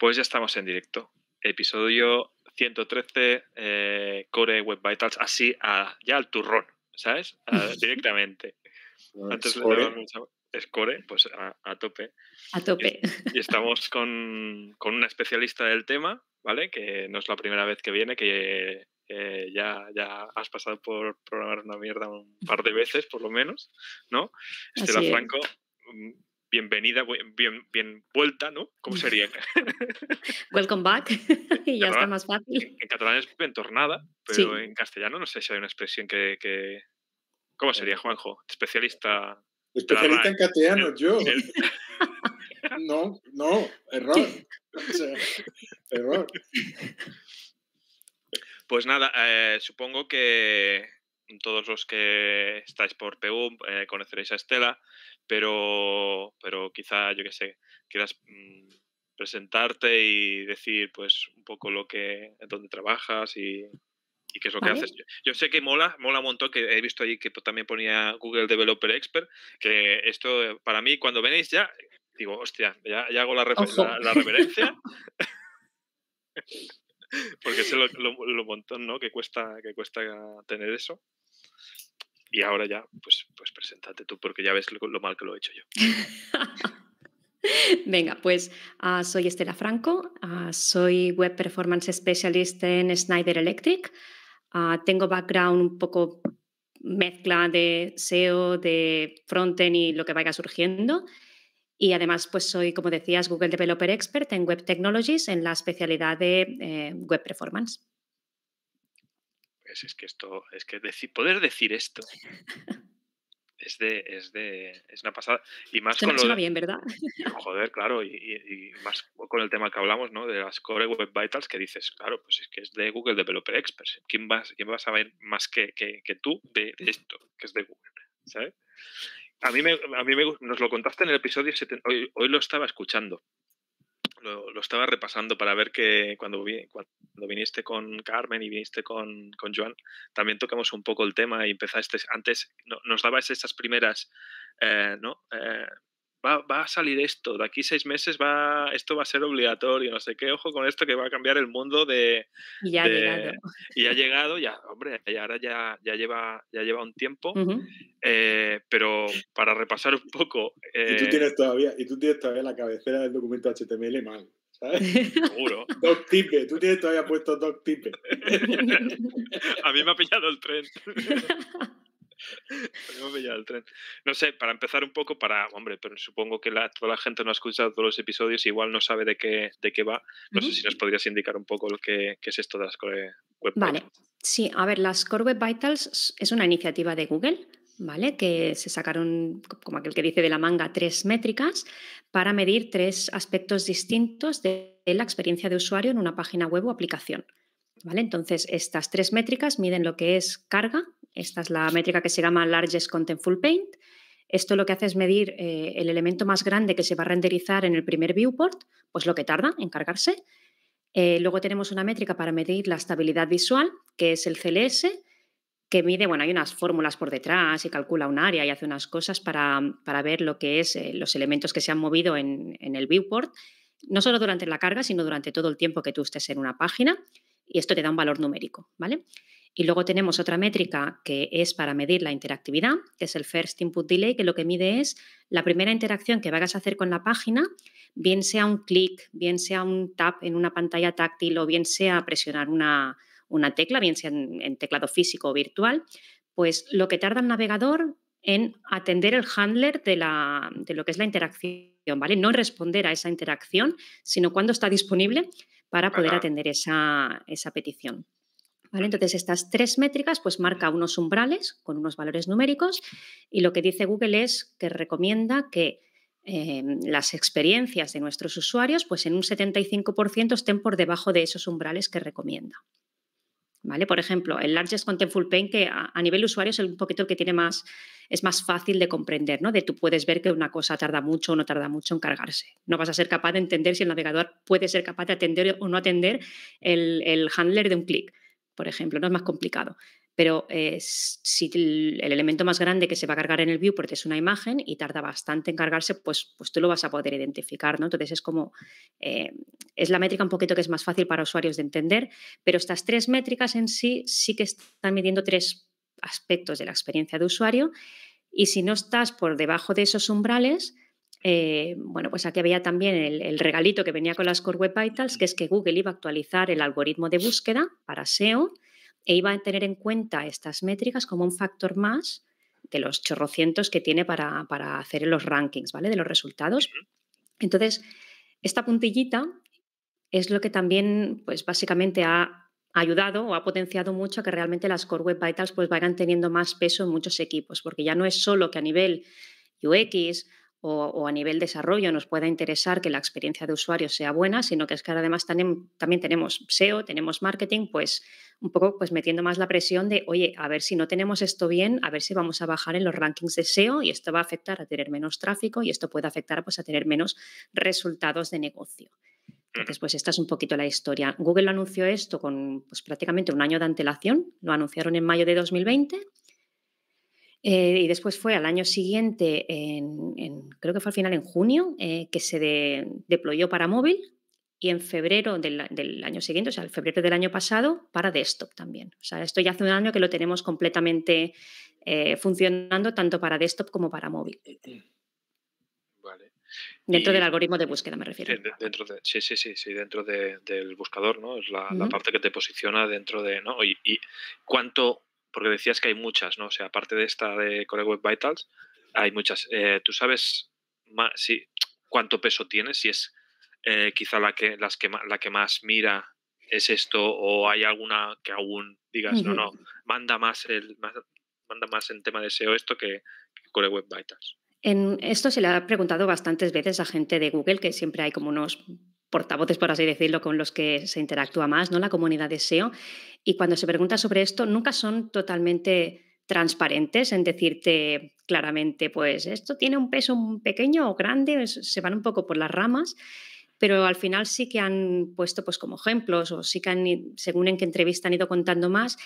Pues ya estamos en directo. Episodio 113, eh, Core Web Vitals, así a, ya al turrón, ¿sabes? directamente. Antes le Es core, pues a, tope. A tope. Y, estamos con, con, una especialista del tema, ¿vale? Que no es la primera vez que viene, que eh, ya, has pasado por programar una mierda un par de veces, por lo menos, ¿no? Estela Franco, mm, bienvenida, bien, bien vuelta, ¿no? ¿Cómo sería? Welcome back. y ya está más fácil. En, catalán es tornada pero en castellano no sé si hay una expresión que. ¿Cómo sería, Juanjo? Especialista. Especialista en castellano, yo. no, no, error. error. Pues nada, eh, supongo que todos los que estáis por PU eh, conoceréis a Estela pero, pero quizá, yo qué sé, quieras mm, presentarte y decir pues un poco lo que, dónde trabajas y, qué es lo que haces. Yo, sé que mola, mola un montón, que he visto ahí que también ponía Google Developer Expert, que esto eh, para mí cuando venís ya, digo, hostia, ya, hago la, la, reverencia. Porque sé lo, lo, montón ¿no? que, cuesta, que cuesta tener eso y ahora ya, pues, pues preséntate tú, porque ya ves lo, mal que lo he hecho yo. Venga, pues ah, soy Estela Franco, ah, soy Web Performance Specialist en Snyder Electric. Ah, tengo background un poco mezcla de SEO, de frontend y lo que vaya surgiendo. Y además, pues soy, como decías, Google Developer Expert en Web Technologies en la especialidad de eh, Web Performance es, pues es que esto, es que poder decir esto es de, es de, es una pasada. Y más con lo bien, ¿verdad? Joder, claro, y, más con el tema que hablamos, ¿no? De las Core Web Vitals que dices, claro, pues es que es de Google Developer Experts. ¿Quién vas, quién vas a saber más que, que, tú de, esto, que es de Google? A mí, me, a mí nos lo contaste en el episodio, hoy lo estaba escuchando, lo, estaba repasando para ver que cuando, cuando viniste con Carmen y viniste con, con, Joan, también tocamos un poco el tema y empezaste, antes nos dabas esas primeras, eh, ¿no? Eh, va, va, a salir esto, de aquí seis meses va, esto va a ser obligatorio, no sé qué, ojo con esto que va a cambiar el mundo de... Y ya ha llegado. Y ha llegado, ya, hombre, ahora ya, ya, lleva, ya lleva un tiempo, eh, pero para repasar un poco... y, tú eh tienes todavía, y tú tienes todavía la cabecera del documento HTML mal. ¿sabes? Seguro. Doc Tipe, tú tienes todavía puesto Doc Tipe. a mí me ha pillado el tren. tren. No sé, para empezar un poco, para. Hombre, pero supongo que toda la gente no ha escuchado todos los episodios, igual no sabe de qué, de qué va. No sé si nos podrías indicar un poco lo que, qué es esto de las Core Web Vitals. Vale. Sí, a ver, las Core Web Vitals es una iniciativa de Google ¿vale? Que se sacaron, como aquel que dice de la manga, tres métricas para medir tres aspectos distintos de la experiencia de usuario en una página web o aplicación. ¿Vale? Entonces, estas tres métricas miden lo que es carga, esta es la métrica que se llama Largest Contentful Paint. Esto lo que hace es medir eh, el elemento más grande que se va a renderizar en el primer viewport, pues lo que tarda en cargarse. Eh, luego tenemos una métrica para medir la estabilidad visual, que es el CLS, que mide, bueno, hay unas fórmulas por detrás y calcula un área y hace unas cosas para, ver lo que es eh, los elementos que se han movido en, en el viewport, no solo durante la carga, sino durante todo el tiempo que tú estés en una página, y esto te da un valor numérico, ¿vale? Y luego tenemos otra métrica que es para medir la interactividad, que es el First Input Delay, que lo que mide es la primera interacción que vayas a hacer con la página, bien sea un clic, bien sea un tap en una pantalla táctil o bien sea presionar una, tecla, bien sea en, teclado físico o virtual, pues lo que tarda el navegador en atender el handler de, lo que es la interacción, ¿vale? No responder a esa interacción, sino cuando está disponible para poder atender esa petición. Entonces, estas tres métricas pues marca unos umbrales con unos valores numéricos y lo que dice Google es que recomienda que em, las experiencias de nuestros usuarios pues en un 75% estén por debajo de esos umbrales que recomienda. ¿Vale? Por ejemplo, el Largest Contentful Paint, que a, nivel usuario es un poquito el que tiene más, es más fácil de comprender, ¿no? De tú puedes ver que una cosa tarda mucho o no tarda mucho en cargarse. No vas a ser capaz de entender si el navegador puede ser capaz de atender o no atender el, el handler de un clic por ejemplo, no es más complicado. Pero si el, elemento más grande que se va a cargar en el viewport es una imagen y tarda bastante en cargarse, pues, pues tú lo vas a poder identificar, ¿no? Entonces es como, eh, es la métrica un poquito que es más fácil para usuarios de entender, pero estas tres métricas en sí sí que están midiendo tres aspectos de la experiencia de usuario y si no estás por debajo de esos umbrales, eh, bueno, pues aquí había también el, regalito que venía con las Core Web Vitals, que es que Google iba a actualizar el algoritmo de búsqueda para SEO e iba a tener en cuenta estas métricas como un factor más de los chorrocientos que tiene para, para hacer los rankings, ¿vale? De los resultados. Entonces, esta puntillita es lo que también, pues básicamente ha ayudado o ha potenciado mucho a que realmente las Core Web Vitals pues vayan teniendo más peso en muchos equipos, porque ya no es solo que a nivel UX o, a nivel desarrollo nos pueda interesar que la experiencia de usuario sea buena, sino que es que además también, tenemos SEO, tenemos marketing, pues un poco pues metiendo más la presión de, oye, a ver si no tenemos esto bien, a ver si vamos a bajar en los rankings de SEO y esto va a afectar a tener menos tráfico y esto puede afectar pues a tener menos resultados de negocio. Entonces, pues esta es un poquito la historia. Google anunció esto con pues, prácticamente un año de antelación, lo anunciaron en mayo de 2020 eh, y después fue al año siguiente, creo que fue al final en junio, eh, que se deployó para móvil y en febrero del, año siguiente, o sea, el febrero del año pasado, para desktop también. O sea, esto ya hace un año que lo tenemos completamente eh, funcionando tanto para desktop como para móvil. Vale. Dentro del algoritmo de búsqueda, me refiero. dentro sí, sí, sí, sí, dentro del buscador, ¿no? Es la, parte que te posiciona dentro de, ¿no? y, y cuánto porque decías que hay muchas, ¿no? O sea, aparte de esta de Core Web Vitals, hay muchas. Eh, ¿Tú sabes cuánto peso tiene? Si es eh, quizá la que, las que, la que más mira es esto o hay alguna que aún digas, no, no, manda más, el, manda más en tema de SEO esto que, Core Web Vitals. En esto se le ha preguntado bastantes veces a gente de Google, que siempre hay como unos portavoces, por así decirlo, con los que se interactúa más, ¿no? La comunidad de SEO. Y cuando se pregunta sobre esto, nunca son totalmente transparentes en decirte claramente, pues esto tiene un peso pequeño o grande, se van un poco por las ramas, pero al final sí que han puesto pues como ejemplos o sí que han, según en qué entrevista han ido contando más,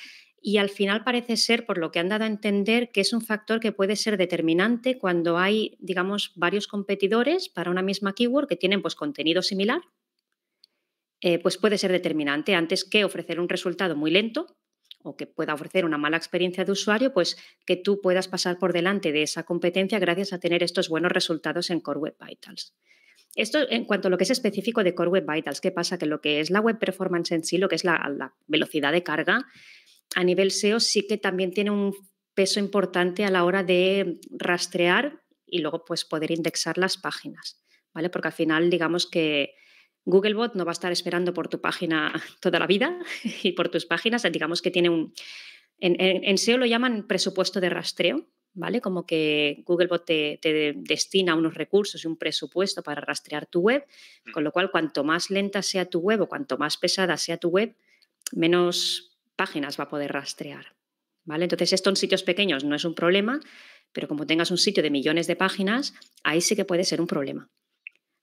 y al final parece ser, por lo que han dado a entender, que es un factor que puede ser determinante cuando hay, digamos, varios competidores para una misma keyword que tienen pues, contenido similar, eh, pues puede ser determinante. Antes que ofrecer un resultado muy lento o que pueda ofrecer una mala experiencia de usuario, pues que tú puedas pasar por delante de esa competencia gracias a tener estos buenos resultados en Core Web Vitals. Esto en cuanto a lo que es específico de Core Web Vitals, ¿qué pasa? Que lo que es la web performance en sí, lo que es la velocidad de carga, a nivel SEO sí que también tiene un peso importante a la hora de rastrear y luego pues poder indexar las páginas, ¿vale? Porque al final digamos que Googlebot no va a estar esperando por tu página toda la vida y por tus páginas, digamos que tiene un... En, SEO lo llaman presupuesto de rastreo, ¿vale? Como que Googlebot te destina unos recursos y un presupuesto para rastrear tu web, mm. con lo cual cuanto más lenta sea tu web o cuanto más pesada sea tu web, menos páginas va a poder rastrear. ¿vale? Entonces, esto en sitios pequeños no es un problema, pero como tengas un sitio de millones de páginas, ahí sí que puede ser un problema.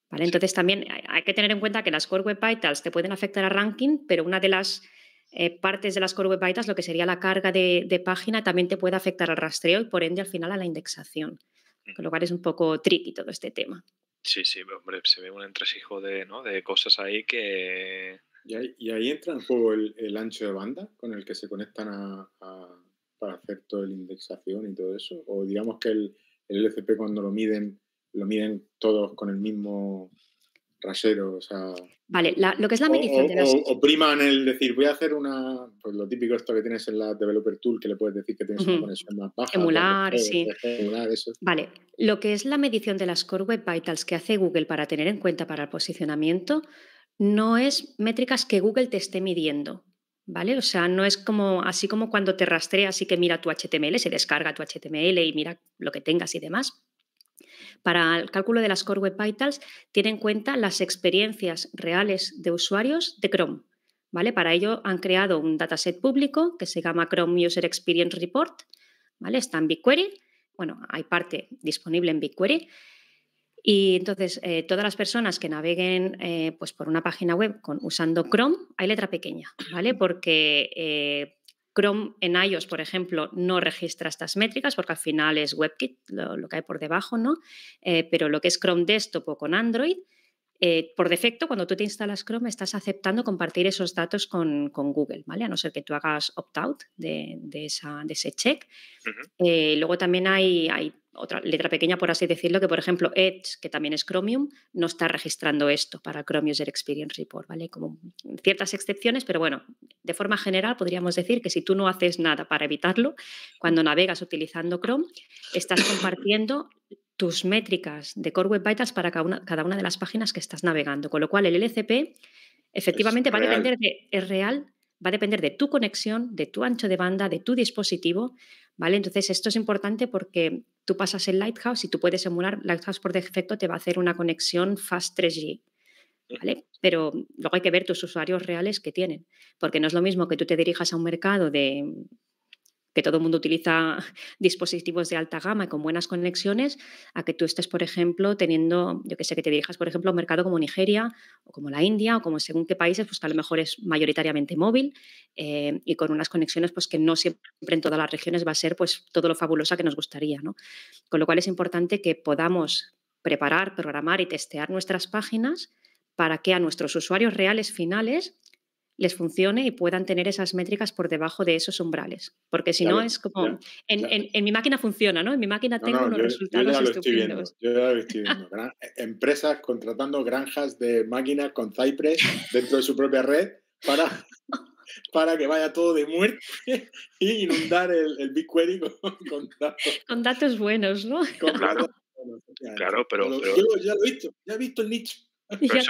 ¿vale? Entonces, también hay que tener en cuenta que las Core Web Vitals te pueden afectar al ranking, pero una de las eh, partes de las Core Web Vitals, lo que sería la carga de, página, también te puede afectar al rastreo y por ende al final a la indexación. Mm. Con lo cual es un poco tricky todo este tema. Sí, sí, hombre, se ve un entresijo de cosas ahí que, ¿Y ahí, entra en juego el, ancho de banda con el que se conectan para hacer toda la indexación y todo eso? ¿O digamos que el, el LCP cuando lo miden, lo miden todos con el mismo rasero, o sea. Vale, lo que es la medición de las... o, o, priman el decir, voy a hacer una. Pues lo típico esto que tienes en la Developer Tool, que le puedes decir que tienes una conexión más baja. Emular, sí. Vale, lo que es la medición de las Core Web Vitals que hace Google para tener en cuenta para el posicionamiento, no es métricas que Google te esté midiendo. ¿Vale? O sea, no es como así como cuando te rastreas y que mira tu HTML, se descarga tu HTML y mira lo que tengas y demás. Para el cálculo de las Core Web Vitals, tiene en cuenta las experiencias reales de usuarios de Chrome. ¿vale? Para ello han creado un dataset público que se llama Chrome User Experience Report. ¿vale? Está en BigQuery. Bueno, hay parte disponible en BigQuery y entonces, eh, todas las personas que naveguen eh, pues por una página web usando Chrome, hay letra pequeña, ¿vale? Porque eh, Chrome en iOS, por ejemplo, no registra estas métricas porque al final es WebKit, lo, que hay por debajo, ¿no? pero lo que es Chrome Desktop o con Android, por defecto, cuando tú te instalas Chrome, estás aceptando compartir esos datos con, Google, ¿vale? A no ser que tú hagas opt-out de, de, ese check. luego también hay, hay, otra letra pequeña, por así decirlo, que por ejemplo Edge, que también es Chromium, no está registrando esto para Chrome User Experience Report, ¿vale? Como ciertas excepciones, pero bueno, de forma general podríamos decir que si tú no haces nada para evitarlo, cuando navegas utilizando Chrome, estás compartiendo tus métricas de Core Web Vitals para cada una, de las páginas que estás navegando, con lo cual el LCP efectivamente va a depender de, es real va a depender de tu conexión, de tu ancho de banda, de tu dispositivo, ¿vale? Entonces esto es importante porque tú pasas el Lighthouse y tú puedes emular, Lighthouse por defecto te va a hacer una conexión Fast 3G, ¿vale? Pero luego hay que ver tus usuarios reales que tienen, porque no es lo mismo que tú te dirijas a un mercado de, que todo el mundo utiliza dispositivos de alta gama y con buenas conexiones, a que tú estés, por ejemplo, teniendo, yo que sé, que te dirijas, por ejemplo, a un mercado como Nigeria o como la India o como según qué países, pues que a lo mejor es mayoritariamente móvil eh, y con unas conexiones pues que no siempre en todas las regiones va a ser pues todo lo fabulosa que nos gustaría, ¿no? Con lo cual es importante que podamos preparar, programar y testear nuestras páginas para que a nuestros usuarios reales finales les funcione y puedan tener esas métricas por debajo de esos umbrales. Porque si no, es como, en, mi máquina funciona, ¿no? En mi máquina tengo unos resultados yo ya Lo estoy viendo, yo ya lo estoy viendo. empresas contratando granjas de máquinas con Cypress dentro de su propia red para, para que vaya todo de muerte y inundar el, el BigQuery con, datos. Con datos buenos, ¿no? Con claro. claro, pero, pero, Yo ya lo he visto, ya he visto el nicho eso, es,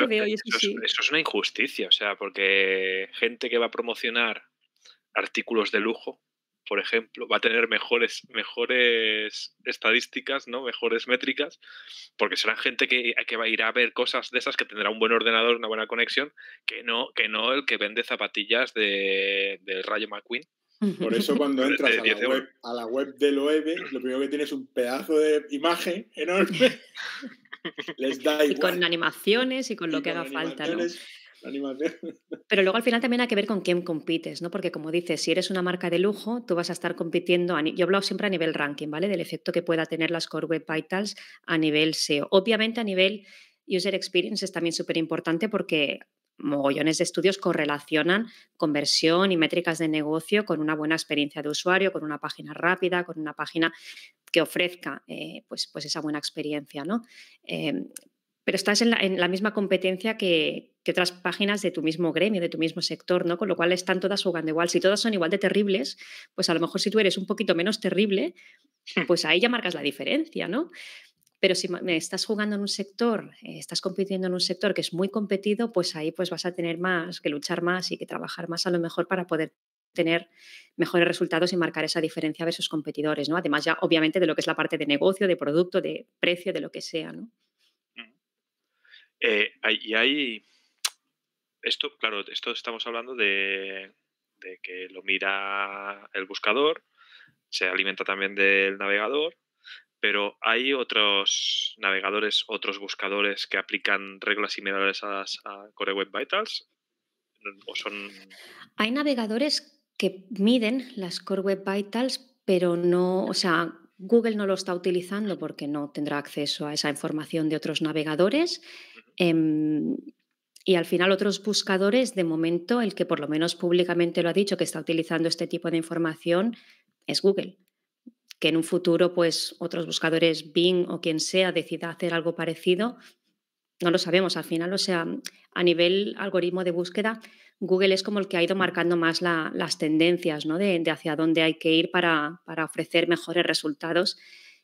una injusticia, o sea, porque gente que va a promocionar artículos de lujo, por ejemplo, va a tener mejores, mejores estadísticas, ¿no? Mejores métricas, porque será gente que, que, va a ir a ver cosas de esas, que tendrá un buen ordenador, una buena conexión, que no, que no el que vende zapatillas de, del Rayo McQueen. Por eso cuando entras a la, web, a la web del OEB, lo primero que tienes es un pedazo de imagen enorme Y con animaciones y con lo que haga falta, ¿no? Pero luego al final también hay que ver con quién compites, ¿no? Porque como dices, si eres una marca de lujo, tú vas a estar compitiendo, yo yo hablado siempre a nivel ranking, ¿vale? Del efecto que pueda tener las Core Web Vitals a nivel SEO. Obviamente a nivel User Experience es también súper importante porque mogollones de estudios correlacionan conversión y métricas de negocio con una buena experiencia de usuario, con una página rápida, con una página que ofrezca eh, pues, pues esa buena experiencia. ¿no? Em, pero estás en la, misma competencia que, otras páginas de tu mismo gremio, de tu mismo sector, ¿no? Con lo cual están todas jugando igual. Si todas son igual de terribles, pues a lo mejor si tú eres un poquito menos terrible, hmm. pues ahí ya marcas la diferencia, ¿no? Pero si estás jugando en un sector, eh, estás compitiendo en un sector que es muy competido, pues ahí pues vas a tener más que luchar más y que trabajar más a lo mejor para poder tener mejores resultados y marcar esa diferencia de sus competidores, ¿no? Además ya obviamente de lo que es la parte de negocio, de producto, de precio, de lo que sea, ¿no? Eh, y hay esto, claro, esto estamos hablando de, que lo mira el buscador, se alimenta también del navegador, pero hay otros navegadores, otros buscadores que aplican reglas similares a, a Core Web Vitals. ¿O son... Hay navegadores que miden las Core Web Vitals, pero no, o sea, Google no lo está utilizando porque no tendrá acceso a esa información de otros navegadores. Em, y al final otros buscadores, de momento, el que por lo menos públicamente lo ha dicho que está utilizando este tipo de información es Google. Que en un futuro, pues otros buscadores, Bing o quien sea, decida hacer algo parecido, no lo sabemos al final. O sea, a nivel algoritmo de búsqueda, Google es como el que ha ido marcando más las tendencias ¿no? de, hacia dónde hay que ir para, para ofrecer mejores resultados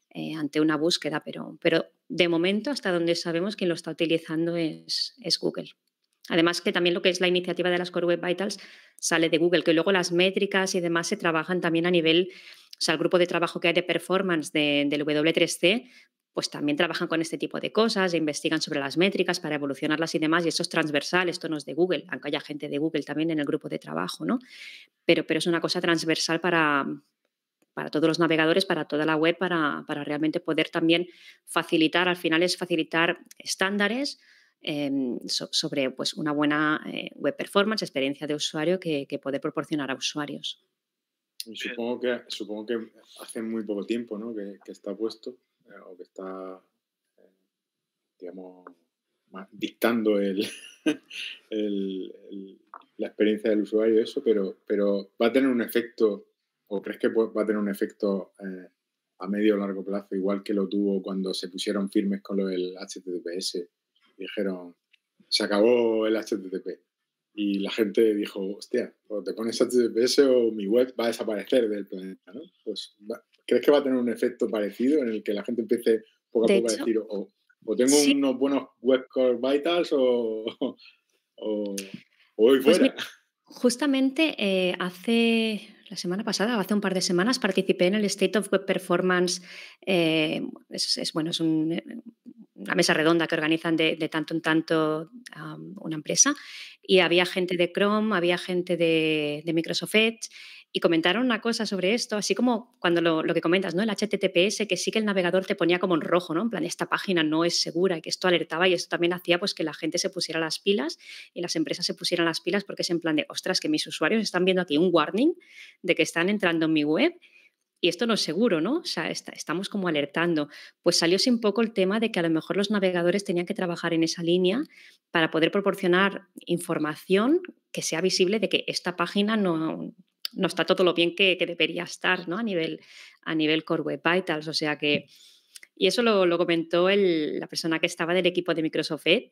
eh, ante una búsqueda, pero, pero de momento hasta donde sabemos quien lo está utilizando es, es Google. Además que también lo que es la iniciativa de las Core Web Vitals sale de Google, que luego las métricas y demás se trabajan también a nivel, o sea, el grupo de trabajo que hay de performance del W3C pues también trabajan con este tipo de cosas e investigan sobre las métricas para evolucionarlas y demás, y eso es transversal, esto no es de Google, aunque haya gente de Google también en el grupo de trabajo, ¿no? Pero, es una cosa transversal para, todos los navegadores, para toda la web, para, realmente poder también facilitar, al final es facilitar estándares, em, sobre pues, una buena eh, web performance, experiencia de usuario que, poder proporcionar a usuarios. Supongo que, hace muy poco tiempo ¿no? que, está puesto. Eh, o que está, eh, digamos, dictando el, la experiencia del usuario, eso, pero, pero va a tener un efecto, o crees que va a tener un efecto eh, a medio o largo plazo, igual que lo tuvo cuando se pusieron firmes con lo del HTTPS. Dijeron, se acabó el HTTP. Y la gente dijo, hostia, o te pones HTTPS o mi web va a desaparecer del planeta, ¿no? Pues ¿Crees que va a tener un efecto parecido en el que la gente empiece poco a poco a decir, o, tengo unos buenos webcore vitals o, o, pues fuera? justamente eh, hace la semana pasada, hace un par de semanas, participé en el State of Web Performance. Eh, es, bueno, es una mesa redonda que organizan de, tanto en tanto una empresa. Y había gente de Chrome, había gente de, de Microsoft Edge y comentaron una cosa sobre esto, así como cuando lo, que comentas, ¿no? El HTTPS, que sí que el navegador te ponía como en rojo, ¿no? En plan, esta página no es segura, y que esto alertaba y esto también hacía pues que la gente se pusiera las pilas y las empresas se pusieran las pilas porque es en plan de, ostras, que mis usuarios están viendo aquí un warning de que están entrando en mi web y esto no es seguro, ¿no? O sea, estamos como alertando. Pues salió un poco el tema de que a lo mejor los navegadores tenían que trabajar en esa línea para poder proporcionar información que sea visible de que esta página no, no está todo lo bien que, debería estar ¿no? a, nivel, a nivel Core Web Vitals. O sea que, y eso lo, comentó la persona que estaba del equipo de Microsoft Edge,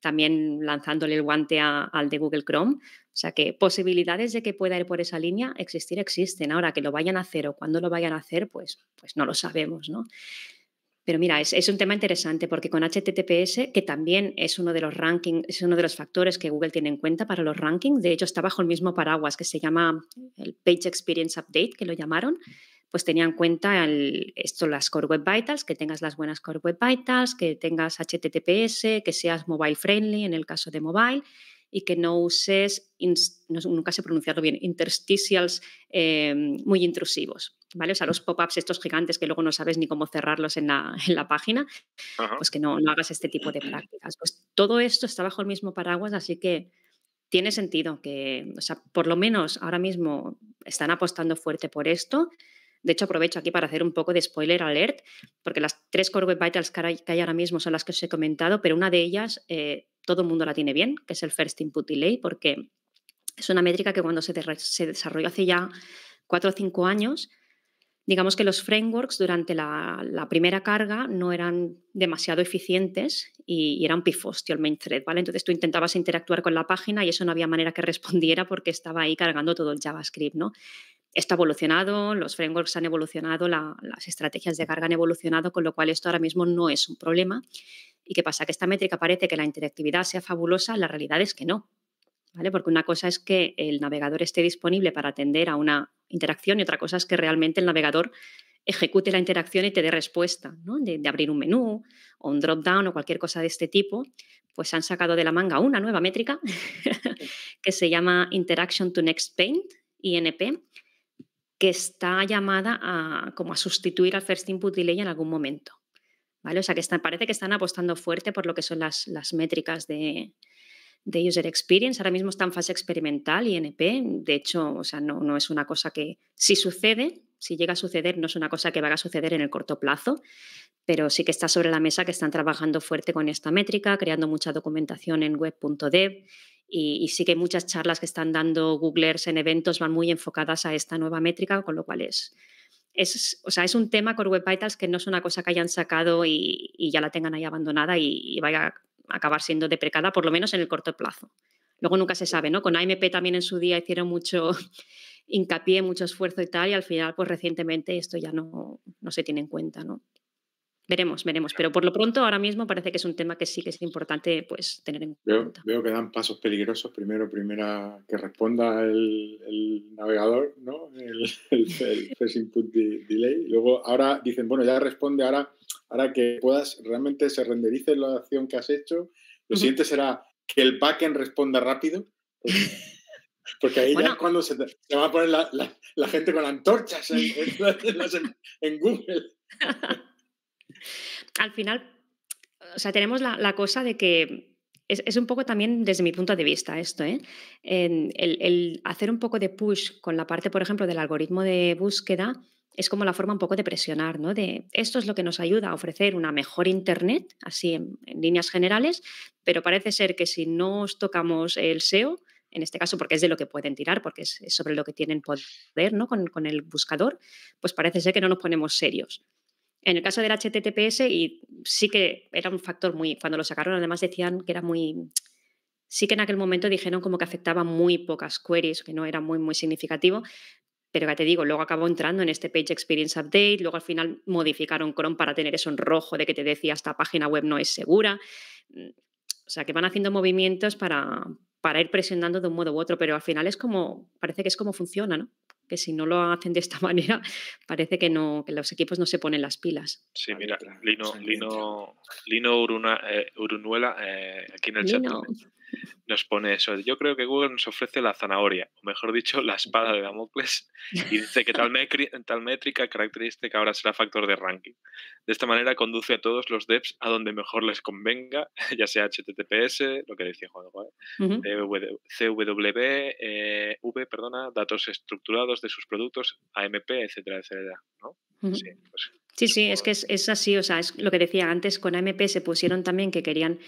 también lanzándole el guante al de Google Chrome. O sea que posibilidades de que pueda ir por esa línea existir existen. Ahora que lo vayan a hacer o cuando lo vayan a hacer, pues, pues no lo sabemos. ¿no? Pero mira, es, un tema interesante porque con HTTPS, que también es uno de los rankings, es uno de los factores que Google tiene en cuenta para los rankings, de hecho está bajo el mismo paraguas que se llama el Page Experience Update, que lo llamaron, pues tenía en cuenta esto, las Core Web Vitals, que tengas las buenas Core Web Vitals, que tengas HTTPS, que seas mobile friendly en el caso de mobile y que no uses, nunca sé pronunciarlo bien, interstitials eh, muy intrusivos. ¿Vale? O sea, los pop-ups estos gigantes que luego no sabes ni cómo cerrarlos en la, en la página, pues que no, no hagas este tipo de prácticas. Pues todo esto está bajo el mismo paraguas, así que tiene sentido que, o sea, por lo menos ahora mismo están apostando fuerte por esto. De hecho, aprovecho aquí para hacer un poco de spoiler alert, porque las tres Core Web Vitals que hay ahora mismo son las que os he comentado, pero una de ellas eh, todo el mundo la tiene bien, que es el First Input Delay, porque es una métrica que cuando se, desarrolló hace ya cuatro o cinco años, digamos que los frameworks durante la, primera carga no eran demasiado eficientes y, eran pifostio el main thread, ¿vale? Entonces tú intentabas interactuar con la página y eso no había manera que respondiera porque estaba ahí cargando todo el JavaScript, ¿no? ha evolucionado, los frameworks han evolucionado, las estrategias de carga han evolucionado, con lo cual esto ahora mismo no es un problema. ¿Y qué pasa? Que esta métrica parece que la interactividad sea fabulosa, la realidad es que no. ¿Vale? Porque una cosa es que el navegador esté disponible para atender a una interacción y otra cosa es que realmente el navegador ejecute la interacción y te dé respuesta, ¿no? de, abrir un menú o un drop-down o cualquier cosa de este tipo, pues han sacado de la manga una nueva métrica que se llama Interaction to Next Paint, INP, que está llamada como a sustituir al First Input Delay en algún momento. O sea, que parece que están apostando fuerte por lo que son las, métricas de, User Experience. Ahora mismo están en fase experimental, y INP. De hecho, o sea, no, es una cosa que, si sucede, si llega a suceder, no es una cosa que vaya a suceder en el corto plazo, pero sí que está sobre la mesa que están trabajando fuerte con esta métrica, creando mucha documentación en web.dev y, y, sí que muchas charlas que están dando Googlers en eventos van muy enfocadas a esta nueva métrica, con lo cual es, es, o sea, es un tema con Web Vitals que no es una cosa que hayan sacado y, ya la tengan ahí abandonada y, vaya a acabar siendo deprecada, por lo menos en el corto plazo. Luego nunca se sabe, ¿no? Con AMP también en su día hicieron mucho hincapié, mucho esfuerzo y tal, y al final, pues recientemente esto ya no, no se tiene en cuenta, ¿no? Veremos, veremos. Pero por lo pronto, ahora mismo parece que es un tema que sí que es importante pues, tener en cuenta. Veo que dan pasos peligrosos. Primero, primera que responda el, navegador, ¿no? El, First Input Delay. Luego, ahora dicen, bueno, ya responde ahora, ahora que puedas, realmente se renderice la acción que has hecho. Lo siguiente será que el backend responda rápido. porque ahí ya es cuando se, va a poner la, gente con antorchas en Google. Al final, o sea, tenemos la, cosa de que es, un poco también desde mi punto de vista esto, ¿eh? el, hacer un poco de push con la parte, por ejemplo, del algoritmo de búsqueda es como la forma un poco de presionar, De esto es lo que nos ayuda a ofrecer una mejor Internet, así en, líneas generales, pero parece ser que si no os tocamos el SEO, en este caso porque es de lo que pueden tirar, porque es sobre lo que tienen poder ¿no? con el buscador, pues parece ser que no nos ponemos serios. En el caso del HTTPS, y sí que era un factor muy. Cuando lo sacaron, además decían que era muy. Sí que en aquel momento dijeron como que afectaba muy pocas queries, que no era muy, muy significativo. Pero ya te digo, luego acabó entrando en este Page Experience Update, luego al final modificaron Chrome para tener eso en rojo de que te decía esta página web no es segura. Mm, o sea, que van haciendo movimientos para, para ir presionando de un modo u otro, pero al final es como, parece que es como funciona, ¿no? que si no lo hacen de esta manera, parece que no, que los equipos no se ponen las pilas. Sí, mira, Lino, Uruna, eh, Urunuela, eh, aquí en el chat nos pone eso. Yo creo que Google nos ofrece la zanahoria, o mejor dicho, la espada de Damocles, y dice que tal, métrica característica ahora será factor de ranking. De esta manera conduce a todos los devs a donde mejor les convenga, ya sea HTTPS, lo que decía Juan, ¿eh? V, perdona, datos estructurados de sus productos, AMP, etcétera, etcétera. sí, pues, sí, es que es, así, o sea, es lo que decía antes, con AMP se pusieron también que querían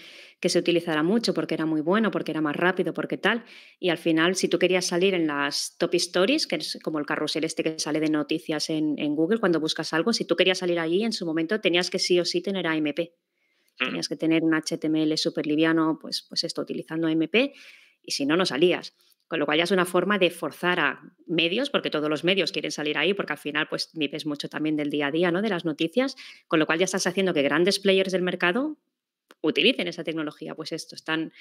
que se utilizara mucho porque era muy bueno, porque era más rápido, porque tal. Y al final, si tú querías salir en las top stories, que es como el carrusel este que sale de noticias en, Google cuando buscas algo, si tú querías salir allí en su momento tenías que sí o sí tener AMP. Mm. Tenías que tener un HTML súper liviano, pues, pues esto, utilizando AMP, y si no, no salías. Con lo cual ya es una forma de forzar a medios, porque todos los medios quieren salir ahí, porque al final pues vives mucho también del día a día, ¿no? De las noticias, con lo cual ya estás haciendo que grandes players del mercado utilicen esa tecnología. Pues esto, están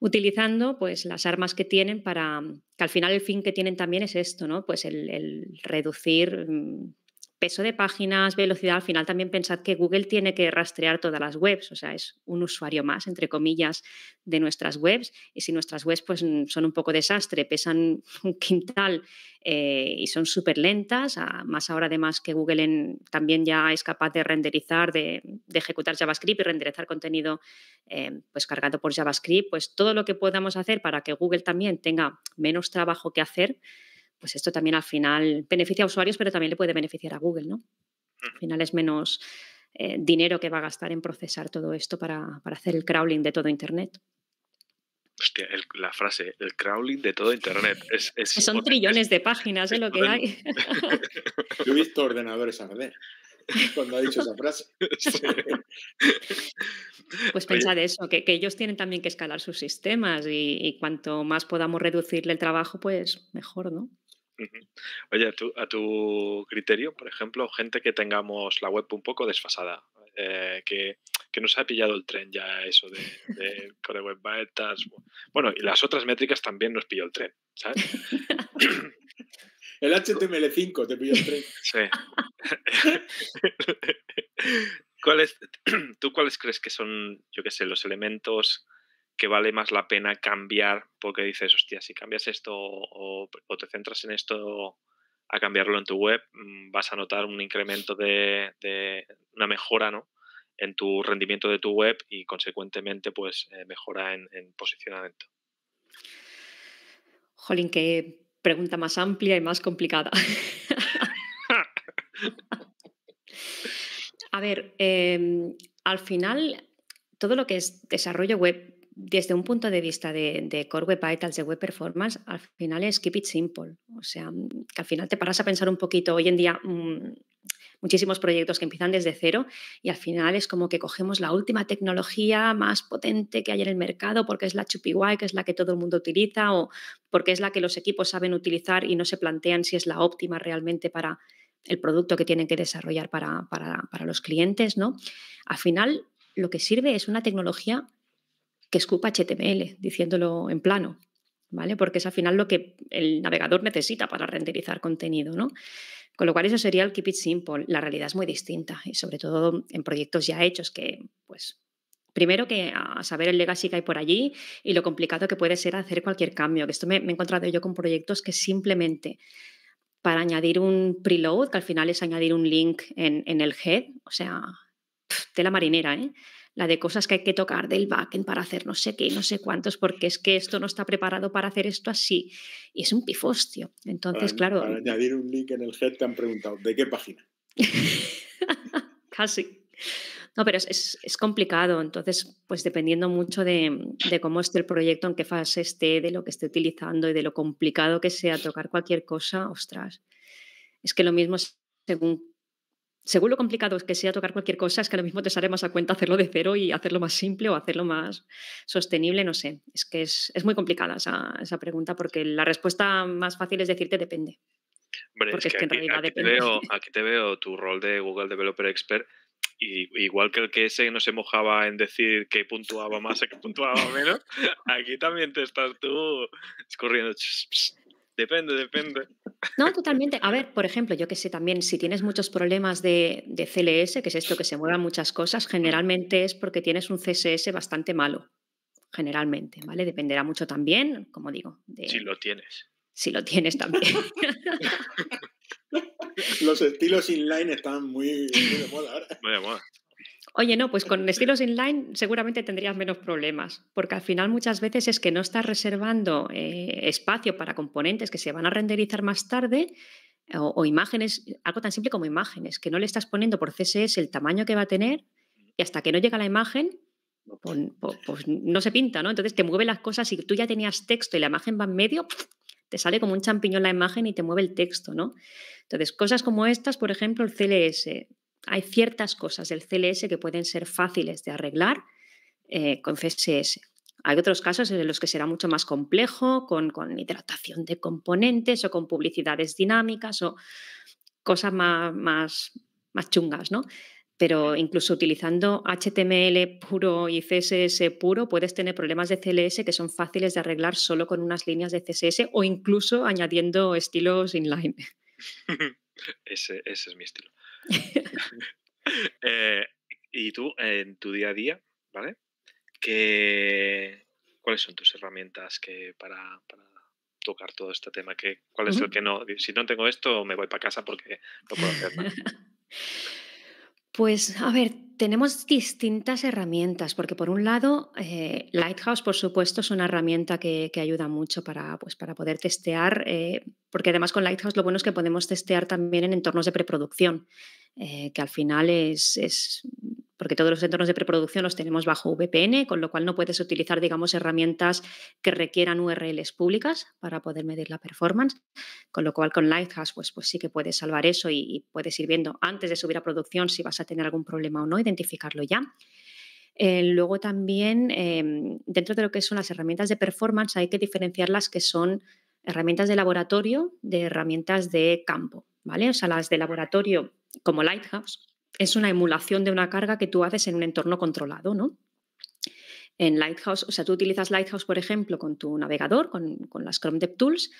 utilizando pues las armas que tienen para que al final el fin que tienen también es esto, ¿no? Pues el, el reducir mm, peso de páginas, velocidad, al final también pensad que Google tiene que rastrear todas las webs, o sea, es un usuario más, entre comillas, de nuestras webs. Y si nuestras webs pues, mm, son un poco desastre, pesan un quintal eh, y son súper lentas, más ahora además que Google también ya es capaz de renderizar, de, ejecutar JavaScript y renderizar contenido eh, pues cargado por JavaScript, pues todo lo que podamos hacer para que Google también tenga menos trabajo que hacer, pues esto también al final beneficia a usuarios, pero también le puede beneficiar a Google, ¿no? Al final es menos eh, dinero que va a gastar en procesar todo esto para, hacer el crawling de todo Internet. Hostia, la frase, el crawling de todo Internet. Son trillones de páginas, ¿eh? lo que hay. Yo he visto ordenadores a ver cuando ha dicho esa frase. Pues pensad eso, que, ellos tienen también que escalar sus sistemas y, cuanto más podamos reducirle el trabajo, pues mejor, ¿no? Oye, a tu criterio, por ejemplo, gente que tengamos la web un poco desfasada, eh, que, nos ha pillado el tren ya eso de, Core Web bueno, y las otras métricas también nos pilló el tren, ¿sabes? el HTML5 te pilló el tren. Sí. ¿Tú cuáles crees que son, yo qué sé, los elementos que vale más la pena cambiar porque dices, hostia, si cambias esto o, te centras en esto a cambiarlo en tu web, mm, vas a notar un incremento de, una mejora, ¿no? en tu rendimiento de tu web y consecuentemente pues eh, mejora en, posicionamiento. Jolín, qué pregunta más amplia y más complicada. A ver, em, al final todo lo que es desarrollo web desde un punto de vista de, Core Web Vitals, de Web Performance, al final es keep it simple. O sea, que al final te paras a pensar un poquito hoy en día. Mm, muchísimos proyectos que empiezan desde cero y al final es como que cogemos la última tecnología más potente que hay en el mercado porque es la guay, que es la que todo el mundo utiliza o porque es la que los equipos saben utilizar y no se plantean si es la óptima realmente para el producto que tienen que desarrollar para, para, para los clientes, ¿no? Al final, lo que sirve es una tecnología que escupa HTML, diciéndolo en plano, ¿vale? Porque es al final lo que el navegador necesita para renderizar contenido, ¿no? Con lo cual eso sería el keep it simple. La realidad es muy distinta y sobre todo en proyectos ya hechos que, pues, primero que saber el legacy que hay por allí y lo complicado que puede ser hacer cualquier cambio. Que esto me, he encontrado yo con proyectos que simplemente para añadir un preload, que al final es añadir un link en, el head, o sea, de tela marinera, ¿eh? la de cosas que hay que tocar del backend para hacer no sé qué, no sé cuántos, porque es que esto no está preparado para hacer esto así. Y es un pifostio. Entonces, claro. Para eh, añadir un link en el head te han preguntado, ¿de qué página? Casi. No, pero es, complicado. Entonces, pues dependiendo mucho de, de, cómo esté el proyecto, en qué fase esté, de lo que esté utilizando y de lo complicado que sea tocar cualquier cosa, ostras. Es que lo mismo según según lo complicado que sea tocar cualquier cosa, es que lo mismo te sale más a cuenta hacerlo de cero y hacerlo más simple o hacerlo más sostenible, no sé. Es que es, es muy complicada esa, esa, pregunta porque la respuesta más fácil es decirte depende. porque es que, en realidad depende. Te veo, aquí te veo tu rol de Google Developer Expert y igual que el que ese no se mojaba en decir que puntuaba más o que puntuaba menos, aquí también te estás tú escurriendo. Depende, depende. No, totalmente. A ver, por ejemplo, yo que sé también, si tienes muchos problemas de, de CLS, que es esto que se muevan muchas cosas, generalmente es porque tienes un CSS bastante malo. Generalmente, ¿vale? Dependerá mucho también, como digo. De... Si lo tienes. Si lo tienes también. Los estilos inline están muy, muy de moda ahora. Muy de moda. Oye, no, pues con estilos inline seguramente tendrías menos problemas, porque al final muchas veces es que no estás reservando eh, espacio para componentes que se van a renderizar más tarde eh, o, imágenes, algo tan simple como imágenes, que no le estás poniendo por CSS el tamaño que va a tener y hasta que no llega la imagen, pues, pues, pues no se pinta, ¿no? Entonces te mueve las cosas y tú ya tenías texto y la imagen va en medio, te sale como un champiñón la imagen y te mueve el texto, ¿no? Entonces, cosas como estas, por ejemplo, el CLS, hay ciertas cosas del CLS que pueden ser fáciles de arreglar eh, con CSS. Hay otros casos en los que será mucho más complejo, con, hidratación de componentes o con publicidades dinámicas o cosas más, más, chungas, ¿no? Pero incluso utilizando HTML puro y CSS puro puedes tener problemas de CLS que son fáciles de arreglar solo con unas líneas de CSS o incluso añadiendo estilos inline. ese es mi estilo. Eh, y tú, en tu día a día, ¿vale? ¿Cuáles son tus herramientas que para, tocar todo este tema? ¿Cuál es el que no? Si no tengo esto, me voy para casa porque no puedo hacer nada. Pues a ver, tenemos distintas herramientas, porque por un lado, eh, Lighthouse, por supuesto, es una herramienta que, ayuda mucho para, pues, para poder testear, eh, porque además con Lighthouse lo bueno es que podemos testear también en entornos de preproducción, eh, que al final es porque todos los entornos de preproducción los tenemos bajo VPN, con lo cual no puedes utilizar, digamos, herramientas que requieran URLs públicas para poder medir la performance, con lo cual con Lighthouse pues, pues sí que puedes salvar eso y, puedes ir viendo antes de subir a producción si vas a tener algún problema o no, identificarlo ya. Eh, luego también, em, dentro de lo que son las herramientas de performance, hay que diferenciar las que son herramientas de laboratorio de herramientas de campo, ¿vale? O sea, las de laboratorio como Lighthouse es una emulación de una carga que tú haces en un entorno controlado, ¿no? En Lighthouse, o sea, tú utilizas Lighthouse, por ejemplo, con tu navegador, con, las Chrome DevTools,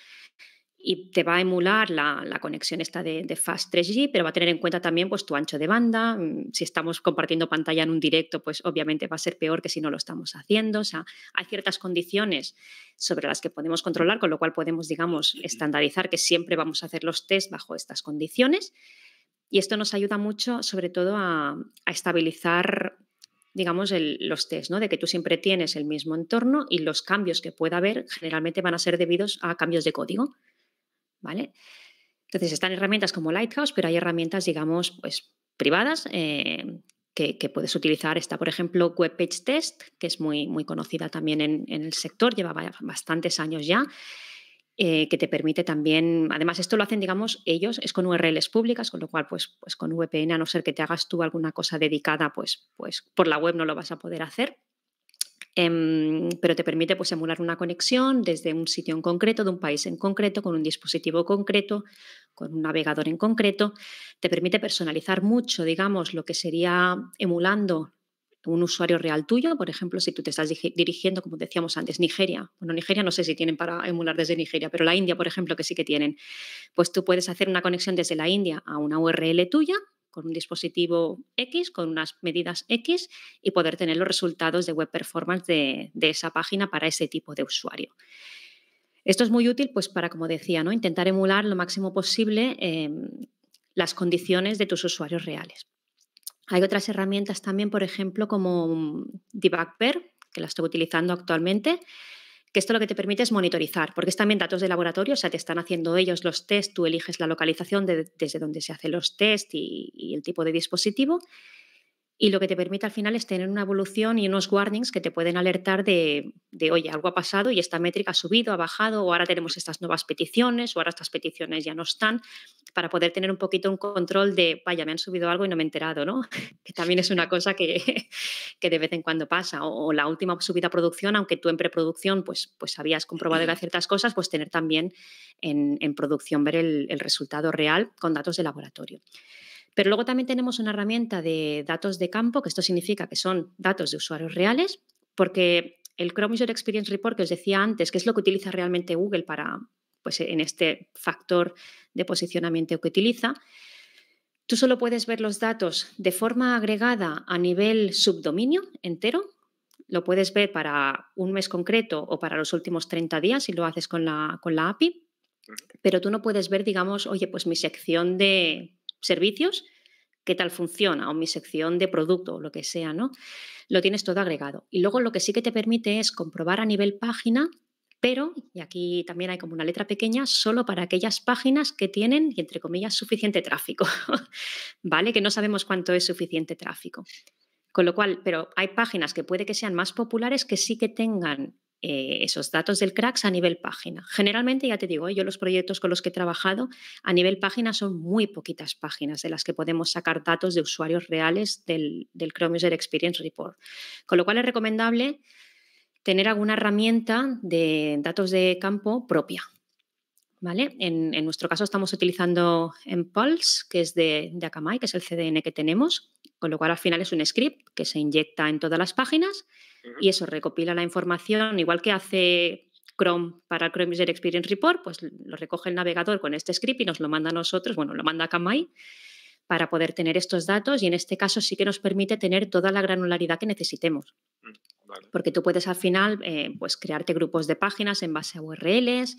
y te va a emular la, conexión esta de, Fast 3G, pero va a tener en cuenta también pues, tu ancho de banda. Mm, si estamos compartiendo pantalla en un directo, pues obviamente va a ser peor que si no lo estamos haciendo. O sea, hay ciertas condiciones sobre las que podemos controlar, con lo cual podemos, digamos, estandarizar que siempre vamos a hacer los tests bajo estas condiciones y esto nos ayuda mucho, sobre todo, a, estabilizar digamos, los test, ¿no? De que tú siempre tienes el mismo entorno y los cambios que pueda haber generalmente van a ser debidos a cambios de código, ¿vale? Entonces están herramientas como Lighthouse, pero hay herramientas, digamos, pues privadas eh, que, puedes utilizar. Está, por ejemplo, WebPageTest, Test, que es muy, muy conocida también en, en el sector, llevaba bastantes años ya. Eh, que te permite también, además esto lo hacen, digamos, ellos, es con URLs públicas, con lo cual, pues, pues con VPN, a no ser que te hagas tú alguna cosa dedicada, pues, pues por la web no lo vas a poder hacer. Em, pero te permite pues, emular una conexión desde un sitio en concreto, de un país en concreto, con un dispositivo concreto, con un navegador en concreto. Te permite personalizar mucho, digamos, lo que sería emulando un usuario real tuyo, por ejemplo, si tú te estás dirigiendo, como decíamos antes, Nigeria. Bueno, Nigeria no sé si tienen para emular desde Nigeria, pero la India, por ejemplo, que sí que tienen. Pues tú puedes hacer una conexión desde la India a una URL tuya con un dispositivo X, con unas medidas X y poder tener los resultados de web performance de, esa página para ese tipo de usuario. Esto es muy útil, pues para, como decía, ¿no? intentar emular lo máximo posible em, las condiciones de tus usuarios reales. Hay otras herramientas también, por ejemplo, como mm, Debugger, que la estoy utilizando actualmente, que esto lo que te permite es monitorizar, porque es también datos de laboratorio, o sea, te están haciendo ellos los test, tú eliges la localización desde donde se hacen los test y el tipo de dispositivo, y lo que te permite al final es tener una evolución y unos warnings que te pueden alertar de, oye, algo ha pasado y esta métrica ha subido, ha bajado, o ahora tenemos estas nuevas peticiones, o ahora estas peticiones ya no están, para poder tener un poquito un control de, vaya, me han subido algo y no me he enterado, ¿no? Que también es una cosa que, que de vez en cuando pasa. O, la última subida a producción, aunque tú en preproducción pues, pues habías comprobado que ciertas cosas, pues tener también en, producción ver el, el resultado real con datos de laboratorio. Pero luego también tenemos una herramienta de datos de campo, que esto significa que son datos de usuarios reales, porque el Chrome User Experience Report que os decía antes, que es lo que utiliza realmente Google para, pues en este factor de posicionamiento que utiliza, tú solo puedes ver los datos de forma agregada a nivel subdominio entero. Lo puedes ver para un mes concreto o para los últimos 30 días si lo haces con la, con la API, pero tú no puedes ver, digamos, oye, pues mi sección de servicios, qué tal funciona, o mi sección de producto, o lo que sea, ¿no? Lo tienes todo agregado. Y luego lo que sí que te permite es comprobar a nivel página, pero, y aquí también hay como una letra pequeña, solo para aquellas páginas que tienen, y entre comillas, suficiente tráfico, ¿vale? Que no sabemos cuánto es suficiente tráfico. Con lo cual, pero hay páginas que puede que sean más populares que sí que tengan eh, esos datos del cracks a nivel página. Generalmente, ya te digo, ¿eh? yo los proyectos con los que he trabajado a nivel página son muy poquitas páginas de las que podemos sacar datos de usuarios reales del, Chrome User Experience Report. Con lo cual es recomendable tener alguna herramienta de datos de campo propia. ¿Vale? En, nuestro caso estamos utilizando Pulse, que es de, de, Akamai, que es el CDN que tenemos, con lo cual al final es un script que se inyecta en todas las páginas y eso recopila la información, igual que hace Chrome para Chrome User Experience Report, pues lo recoge el navegador con este script y nos lo manda a nosotros, bueno, lo manda a Kamai para poder tener estos datos y en este caso sí que nos permite tener toda la granularidad que necesitemos. Mm, Porque tú puedes al final eh, pues crearte grupos de páginas en base a URLs,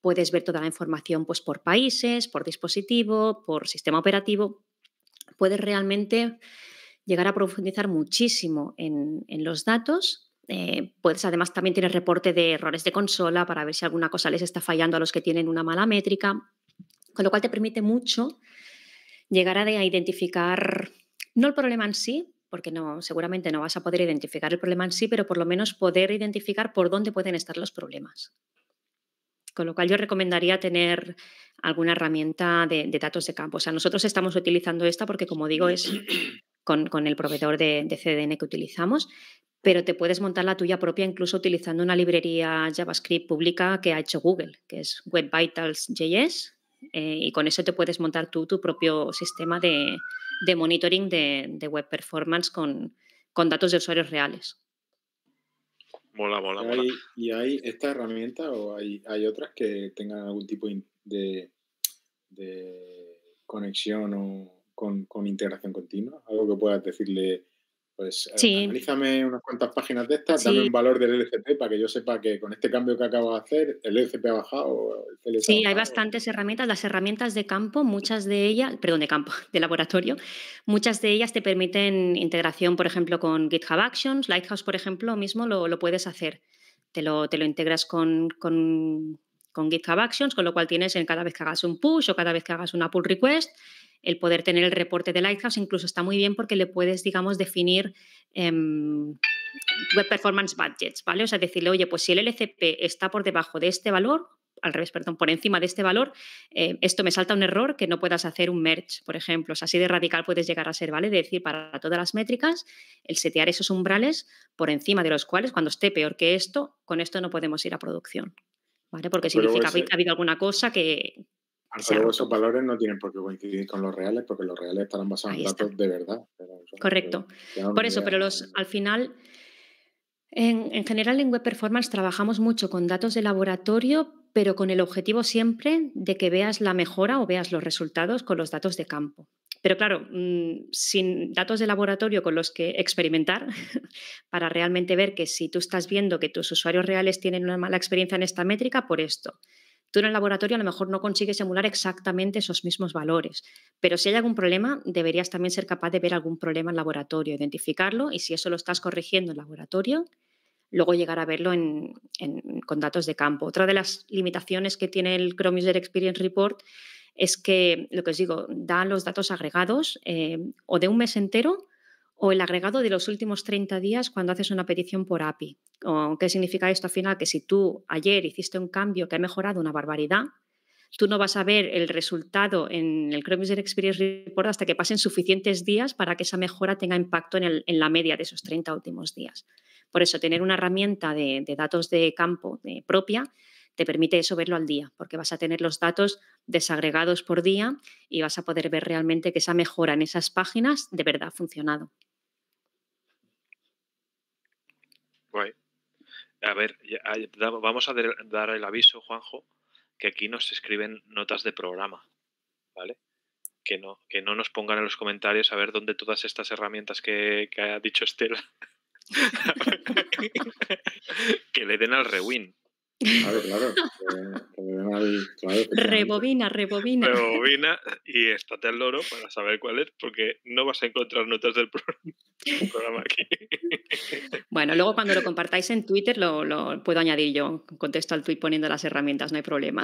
puedes ver toda la información pues, por países, por dispositivo, por sistema operativo, puedes realmente llegar a profundizar muchísimo en, los datos. Eh, puedes además también tienes reporte de errores de consola para ver si alguna cosa les está fallando a los que tienen una mala métrica, con lo cual te permite mucho llegar a identificar no el problema en sí, porque no, seguramente no vas a poder identificar el problema en sí, pero por lo menos poder identificar por dónde pueden estar los problemas. Con lo cual yo recomendaría tener alguna herramienta de, de datos de campo. O sea, nosotros estamos utilizando esta porque, como digo, es con, el proveedor de, CDN que utilizamos, pero te puedes montar la tuya propia incluso utilizando una librería JavaScript pública que ha hecho Google, que es Web Vitals eh, y con eso te puedes montar tú tu propio sistema de, de monitoring de, web performance con, con, datos de usuarios reales. Mola, mola, ¿Y hay esta herramienta o hay, otras que tengan algún tipo de, de conexión o con, integración continua? Algo que puedas decirle, pues eh, sí. unas cuantas páginas de estas, dame un valor del LCP para que yo sepa que con este cambio que acabo de hacer, el LCP ha bajado. El sí, hay bastantes herramientas. Las herramientas de campo, muchas de ellas, perdón, de campo, de laboratorio, muchas de ellas te permiten integración, por ejemplo, con GitHub Actions. Lighthouse, por ejemplo, mismo lo, puedes hacer. Te lo, te lo integras con, con con GitHub Actions, con lo cual tienes en cada vez que hagas un push o cada vez que hagas una pull request, el poder tener el reporte de Lighthouse incluso está muy bien porque le puedes, digamos, definir em, web performance budgets, ¿vale? O sea, decirle, oye, pues si el LCP está por debajo de este valor, al revés, perdón, por encima de este valor, eh, esto me salta un error que no puedas hacer un merge, por ejemplo. O sea, así de radical puedes llegar a ser, ¿vale? decir, para todas las métricas, el setear esos umbrales por encima de los cuales, cuando esté peor que esto, con esto no podemos ir a producción, ¿vale? Porque significa que ha habido alguna cosa que, pero esos valores no tienen por qué coincidir con los reales, porque los reales están basados en datos de verdad. Correcto. por eso, pero los al final. En, general, en Web Performance trabajamos mucho con datos de laboratorio, pero con el objetivo siempre de que veas la mejora o veas los resultados con los datos de campo. Pero claro, mm, sin datos de laboratorio con los que experimentar para realmente ver que si tú estás viendo que tus usuarios reales tienen una mala experiencia en esta métrica, por esto. Tú en el laboratorio a lo mejor no consigues emular exactamente esos mismos valores, pero si hay algún problema, deberías también ser capaz de ver algún problema en laboratorio, identificarlo y si eso lo estás corrigiendo en laboratorio, luego llegar a verlo con datos de campo. Otra de las limitaciones que tiene el Chrome User Experience Report es que, lo que os digo, da los datos agregados eh, o de un mes entero o el agregado de los últimos 30 días cuando haces una petición por API. ¿Qué significa esto al final? Que si tú ayer hiciste un cambio que ha mejorado una barbaridad, tú no vas a ver el resultado en el Chrome Experience Report hasta que pasen suficientes días para que esa mejora tenga impacto en, la media de esos 30 últimos días. Por eso, tener una herramienta de, datos de campo propia te permite eso verlo al día, porque vas a tener los datos desagregados por día y vas a poder ver realmente que esa mejora en esas páginas de verdad ha funcionado. A ver, ah, vamos a dar el aviso, Juanjo, que aquí nos escriben notas de programa, ¿vale? Que no, que no nos pongan en los comentarios a ver dónde todas estas herramientas que, que ha dicho Estela. que le den al rewind. Claro, claro rebobina, rebobina. Rebobina y estate al loro para saber cuál es, porque no vas a encontrar notas del programa aquí. Bueno, luego cuando lo compartáis en Twitter lo, puedo añadir yo. Contesto al tweet poniendo las herramientas, no hay problema.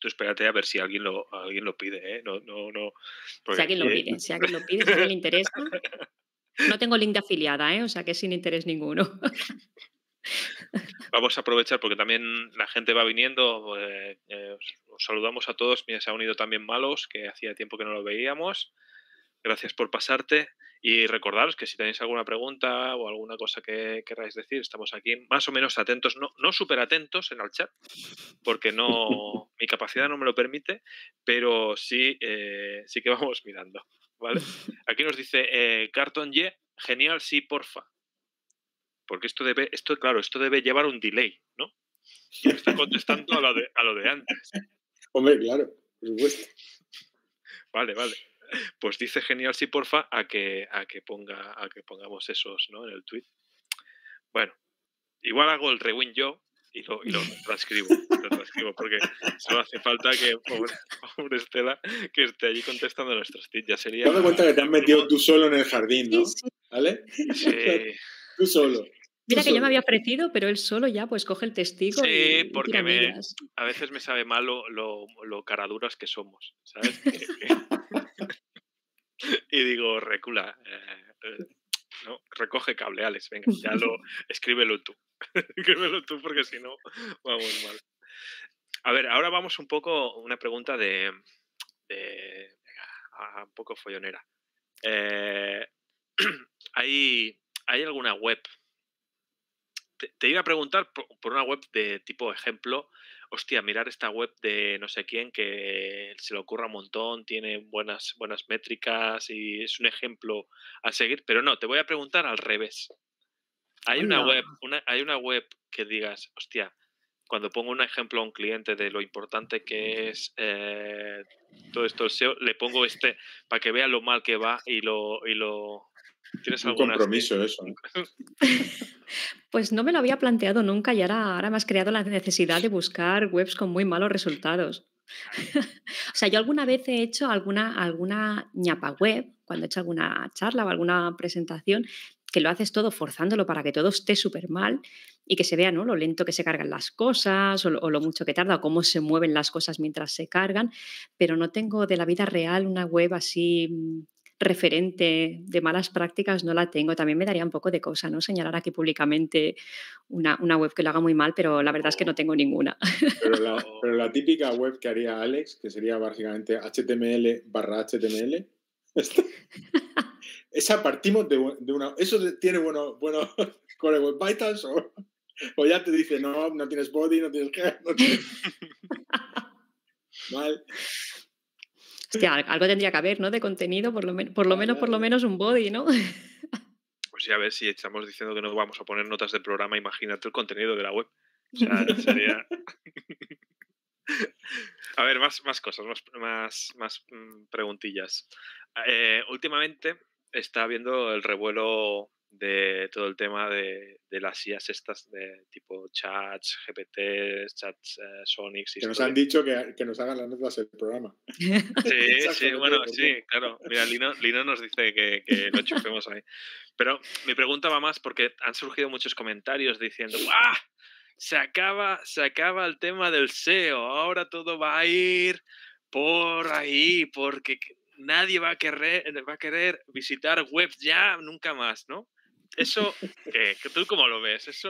tú espérate a ver si alguien lo, alguien lo pide, ¿eh? No, no, no. si alguien lo pide, si alguien lo pide, si alguien le interesa. No tengo link de afiliada, ¿eh? O sea que sin interés ninguno. Vamos a aprovechar porque también la gente va viniendo. Pues, eh, os saludamos a todos. Mira, se ha unido también Malos, que hacía tiempo que no lo veíamos. Gracias por pasarte. Y recordaros que si tenéis alguna pregunta o alguna cosa que queráis decir, estamos aquí más o menos atentos, no, súper atentos en el chat, porque no mi capacidad no me lo permite, pero sí, eh, sí que vamos mirando. ¿vale? Aquí nos dice eh, Carton Ye genial, sí, porfa porque esto debe, esto, claro, esto debe llevar un delay, ¿no? Y está contestando a lo de, a lo de antes. Hombre, claro, por supuesto. Vale, vale. Pues dice genial sí, porfa, a que, a que ponga, a que pongamos esos, En el tweet. Bueno, igual hago el rewind yo y lo, y lo transcribo, transcribo, porque solo hace falta que pobre, Estela que esté allí contestando nuestros tweets. Ya sería. Dame cuenta que te has metido tú solo en el jardín, ¿no? ¿Vale? tú solo. Mira que yo me había ofrecido, pero él solo ya pues coge el testigo. Sí, porque a veces me sabe mal lo, lo, caraduras que somos, ¿sabes? y digo, recula, eh, eh, no, recoge cableales, venga, ya lo, escríbelo tú. escríbelo tú porque si no, vamos mal. A ver, ahora vamos un poco, una pregunta de, un poco follonera. Eh, ¿hay, ¿Hay alguna web te, iba a preguntar por, una web de tipo ejemplo, hostia, mirar esta web de no sé quién que se le ocurra un montón, tiene buenas, buenas métricas y es un ejemplo a seguir, pero no, te voy a preguntar al revés. Hay una web, hay una web que digas, hostia, cuando pongo un ejemplo a un cliente de lo importante que es eh, todo esto el SEO, le pongo este para que vea lo mal que va y lo, y lo, ¿Tienes un compromiso eso. ¿eh? Pues no me lo había planteado nunca y ahora, me has creado la necesidad de buscar webs con muy malos resultados. o sea, yo alguna vez he hecho alguna, alguna ñapa web, cuando he hecho alguna charla o alguna presentación, que lo haces todo forzándolo para que todo esté súper mal y que se vea ¿no? lo lento que se cargan las cosas o o lo, mucho que tarda o cómo se mueven las cosas mientras se cargan, pero no tengo de la vida real una web así mm, referente de malas prácticas no la tengo. También me daría un poco de cosa, ¿no? Señalar aquí públicamente una, web que lo haga muy mal, pero la verdad es que no tengo ninguna. Pero la, típica web que haría Alex, que sería básicamente HTML barra HTML. Esa partimos de, una. Eso tiene bueno bueno, core web vitals o, ya te dice, no, no tienes body, no no tienes. Mal. Hostia, algo tendría que haber, ¿no? De contenido, por lo, menos, por lo menos un body, ¿no? Pues ya a ver, si estamos diciendo que no vamos a poner notas del programa, imagínate el contenido de la web. O sea, sería... a ver, más, cosas, más, mm, preguntillas. Eh, últimamente está habiendo el revuelo de todo el tema de, las IAs estas de tipo chats, GPT, chats uh, eh, Sonics. Que nos han dicho que, nos hagan las notas del programa. Sí, sí, bueno, sí, claro. Mira, Lino, nos dice que, lo chupemos ahí. Pero mi pregunta va más porque han surgido muchos comentarios diciendo, ¡ah! Se acaba, se acaba el tema del SEO, ahora todo va a ir por ahí, porque nadie va a querer, va a querer visitar web ya nunca más, ¿no? ¿Eso eh, ¿Tú cómo lo ves? Eso...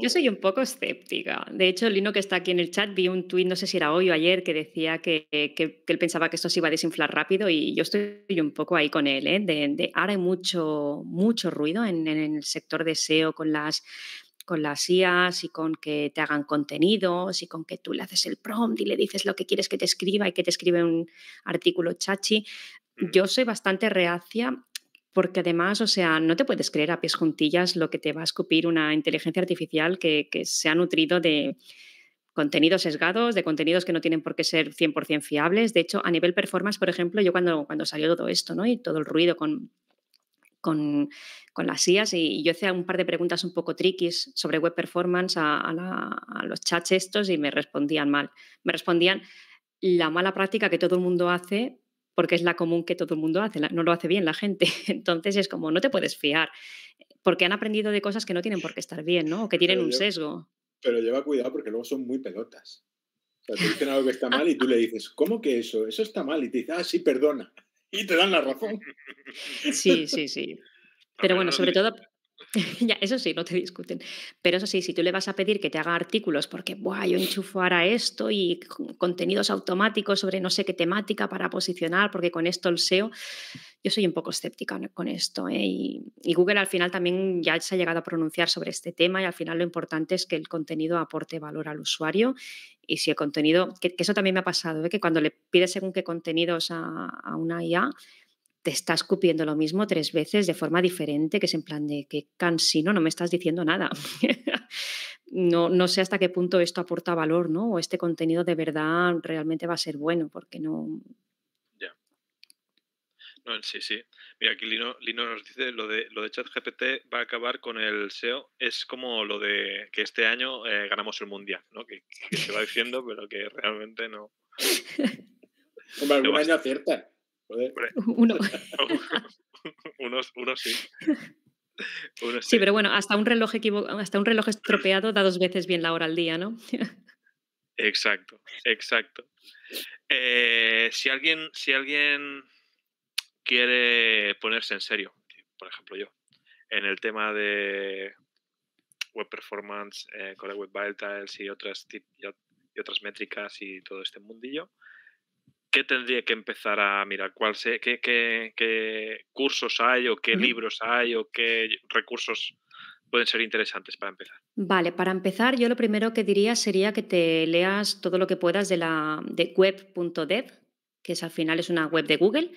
Yo soy un poco escéptica. De hecho, Lino, que está aquí en el chat, vi un tuit, no sé si era hoy o ayer, que decía que, él pensaba que esto se iba a desinflar rápido y yo estoy un poco ahí con él. ¿eh? De, de, ahora hay mucho, mucho ruido en, el sector de SEO con las con las IAs y con que te hagan contenidos y con que tú le haces el prompt y le dices lo que quieres que te escriba y que te escribe un artículo chachi. Yo soy bastante reacia porque además, o sea, no te puedes creer a pies juntillas lo que te va a escupir una inteligencia artificial que, se ha nutrido de contenidos sesgados, de contenidos que no tienen por qué ser 100% fiables. De hecho, a nivel performance, por ejemplo, yo cuando, cuando salió todo esto ¿no? y todo el ruido con, con, las IAS y, yo hice un par de preguntas un poco triquis sobre web performance a, a los chats estos y me respondían mal. Me respondían la mala práctica que todo el mundo hace porque es la común que todo el mundo hace, no lo hace bien la gente. Entonces es como, no te puedes fiar, porque han aprendido de cosas que no tienen por qué estar bien, ¿no? O que tienen un sesgo. Pero lleva cuidado porque luego son muy pelotas. O sea, te dicen algo que está mal y tú le dices, ¿cómo que eso? Eso está mal. Y te dice, ah, sí, perdona. Y te dan la razón. Sí, sí, sí. Pero bueno, sobre todo eso sí, no te discuten. Pero eso sí, si tú le vas a pedir que te haga artículos porque, Buah, yo enchufo ahora esto y contenidos automáticos sobre no sé qué temática para posicionar, porque con esto el SEO, yo soy un poco escéptica con esto. ¿eh? Y, Google al final también ya se ha llegado a pronunciar sobre este tema y al final lo importante es que el contenido aporte valor al usuario. Y si el contenido, que, eso también me ha pasado, ¿eh? que cuando le pides según qué contenidos a, a una IA, te está escupiendo lo mismo tres veces de forma diferente, que es en plan de que cansino, no me estás diciendo nada. no, no sé hasta qué punto esto aporta valor, ¿no? O este contenido de verdad realmente va a ser bueno, porque no. Ya. sí, sí. Mira, aquí Lino, nos dice lo de lo de ChatGPT va a acabar con el SEO. Es como lo de que este año eh, ganamos el mundial, ¿no? Que, se va diciendo, pero que realmente no. Hombre, algún año acierta. Uno. sí. sí, pero bueno, hasta un reloj hasta un reloj estropeado da dos veces bien la hora al día, ¿no? exacto, exacto. Eh, si alguien, si alguien quiere ponerse en serio, por ejemplo yo, en el tema de web performance eh, con la web e Tiles y otras, y otras métricas y todo este mundillo, ¿qué tendría que empezar a mirar? ¿Cuál qué, cursos hay o qué libros hay o qué recursos pueden ser interesantes para empezar? Vale, para empezar yo lo primero que diría sería que te leas todo lo que puedas de la de web.dev, que al final es una web de Google.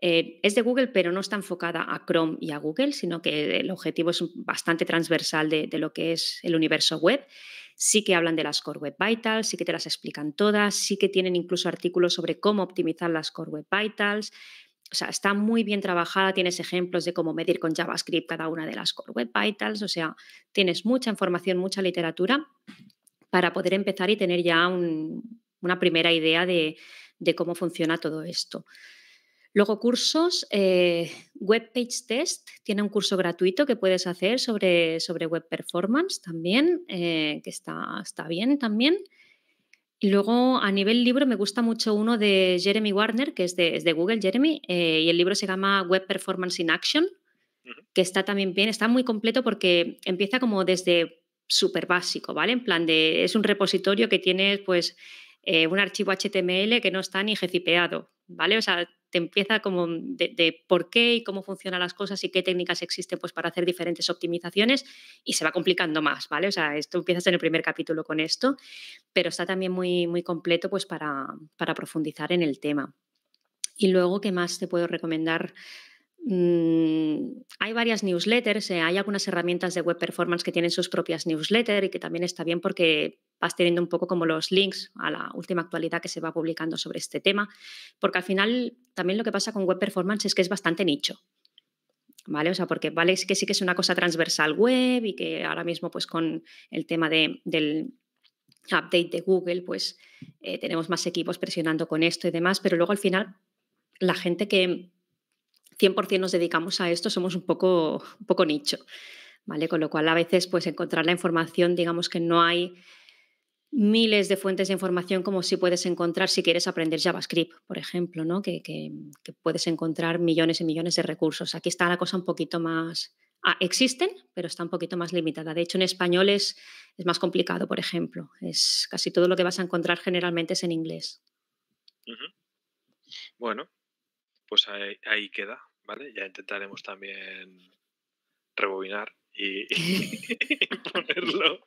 Eh, es de Google, pero no está enfocada a Chrome y a Google, sino que el objetivo es bastante transversal de lo que es el universo web sí que hablan de las Core Web Vitals, sí que te las explican todas, sí que tienen incluso artículos sobre cómo optimizar las Core Web Vitals. O sea, está muy bien trabajada, tienes ejemplos de cómo medir con JavaScript cada una de las Core Web Vitals, o sea, tienes mucha información, mucha literatura para poder empezar y tener ya una primera idea de cómo funciona todo esto. Luego cursos, eh, web page Test tiene un curso gratuito que puedes hacer sobre, sobre web performance también, eh, que está, está bien también. Y luego a nivel libro me gusta mucho uno de Jeremy Warner, que es de, Google, Jeremy, eh, y el libro se llama Web Performance in Action, que está también bien, está muy completo porque empieza como desde súper básico, ¿vale? En plan de, es un repositorio que tiene, pues un archivo HTML que no está ni gcipeado ¿vale? O sea, te empieza como de, por qué y cómo funcionan las cosas y qué técnicas existen pues, para hacer diferentes optimizaciones y se va complicando más, ¿vale? O sea, esto empiezas en el primer capítulo con esto, pero está también muy, muy completo pues, para, para profundizar en el tema. Y luego, ¿qué más te puedo recomendar? Mm, hay varias newsletters, eh, hay algunas herramientas de web performance que tienen sus propias newsletters y que también está bien porque vas teniendo un poco como los links a la última actualidad que se va publicando sobre este tema, porque al final también lo que pasa con web performance es que es bastante nicho. ¿Vale? O sea, porque vale que sí que es una cosa transversal web y que ahora mismo pues con el tema de, del update de Google pues eh, tenemos más equipos presionando con esto y demás, pero luego al final la gente que, 100% nos dedicamos a esto, somos un poco, un poco nicho, ¿vale? Con lo cual a veces pues encontrar la información, digamos que no hay miles de fuentes de información como si puedes encontrar si quieres aprender JavaScript, por ejemplo, ¿no? Que, puedes encontrar millones y millones de recursos. Aquí está la cosa un poquito más... Ah, existen, pero está un poquito más limitada. De hecho, en español es, es más complicado, por ejemplo. Es casi todo lo que vas a encontrar generalmente es en inglés. Bueno, pues ahí, queda, ¿vale? Ya intentaremos también rebobinar y, ponerlo.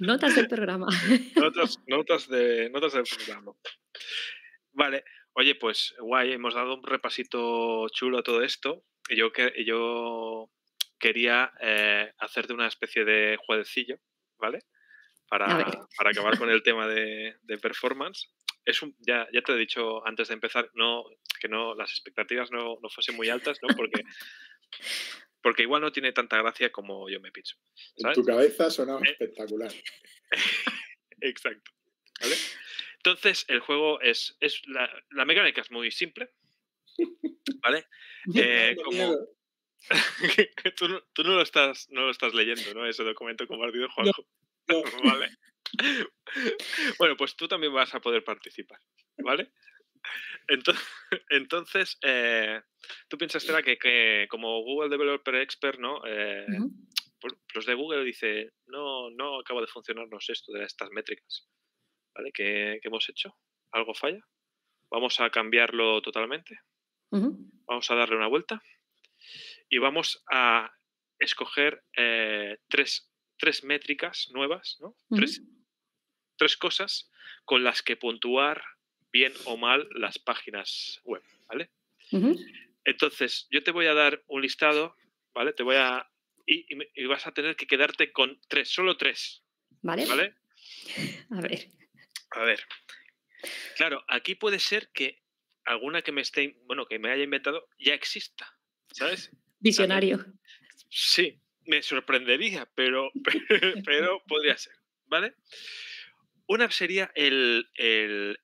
Notas del programa. Notas, de, notas del programa. Vale, oye, pues guay, hemos dado un repasito chulo a todo esto. Yo, yo quería eh, hacerte una especie de jueguecillo, ¿vale? Para, para acabar con el tema de, de performance ya, te he dicho antes de empezar no, que no, las expectativas no, fuesen muy altas, ¿no? Porque, porque igual no tiene tanta gracia como yo me pienso. En tu cabeza sonaba eh, espectacular. Exacto. Entonces, el juego es. la, mecánica es muy simple. ¿Vale? Eh, tú, no, lo estás, no lo estás leyendo, ¿no? Ese documento compartido, Juanjo. no. vale. bueno, pues tú también vas a poder participar, ¿vale? Entonces, entonces eh, tú piensas, Tera, que, como Google Developer Expert, ¿no? Los eh, pues, pues de Google dice, no, no acaba de funcionarnos esto de estas métricas, ¿vale? ¿Qué, hemos hecho? ¿Algo falla? Vamos a cambiarlo totalmente. Vamos a darle una vuelta y vamos a escoger eh, tres, métricas nuevas, ¿no? tres cosas con las que puntuar bien o mal las páginas web, ¿vale? Entonces, yo te voy a dar un listado, ¿vale? Te voy a... Y, vas a tener que quedarte con tres, solo tres. ¿Vale? ¿Vale? A ver. A ver. Claro, aquí puede ser que alguna que me esté, bueno, que me haya inventado ya exista, ¿sabes? Visionario. Sí, me sorprendería, pero, pero podría ser, ¿vale? Una sería el,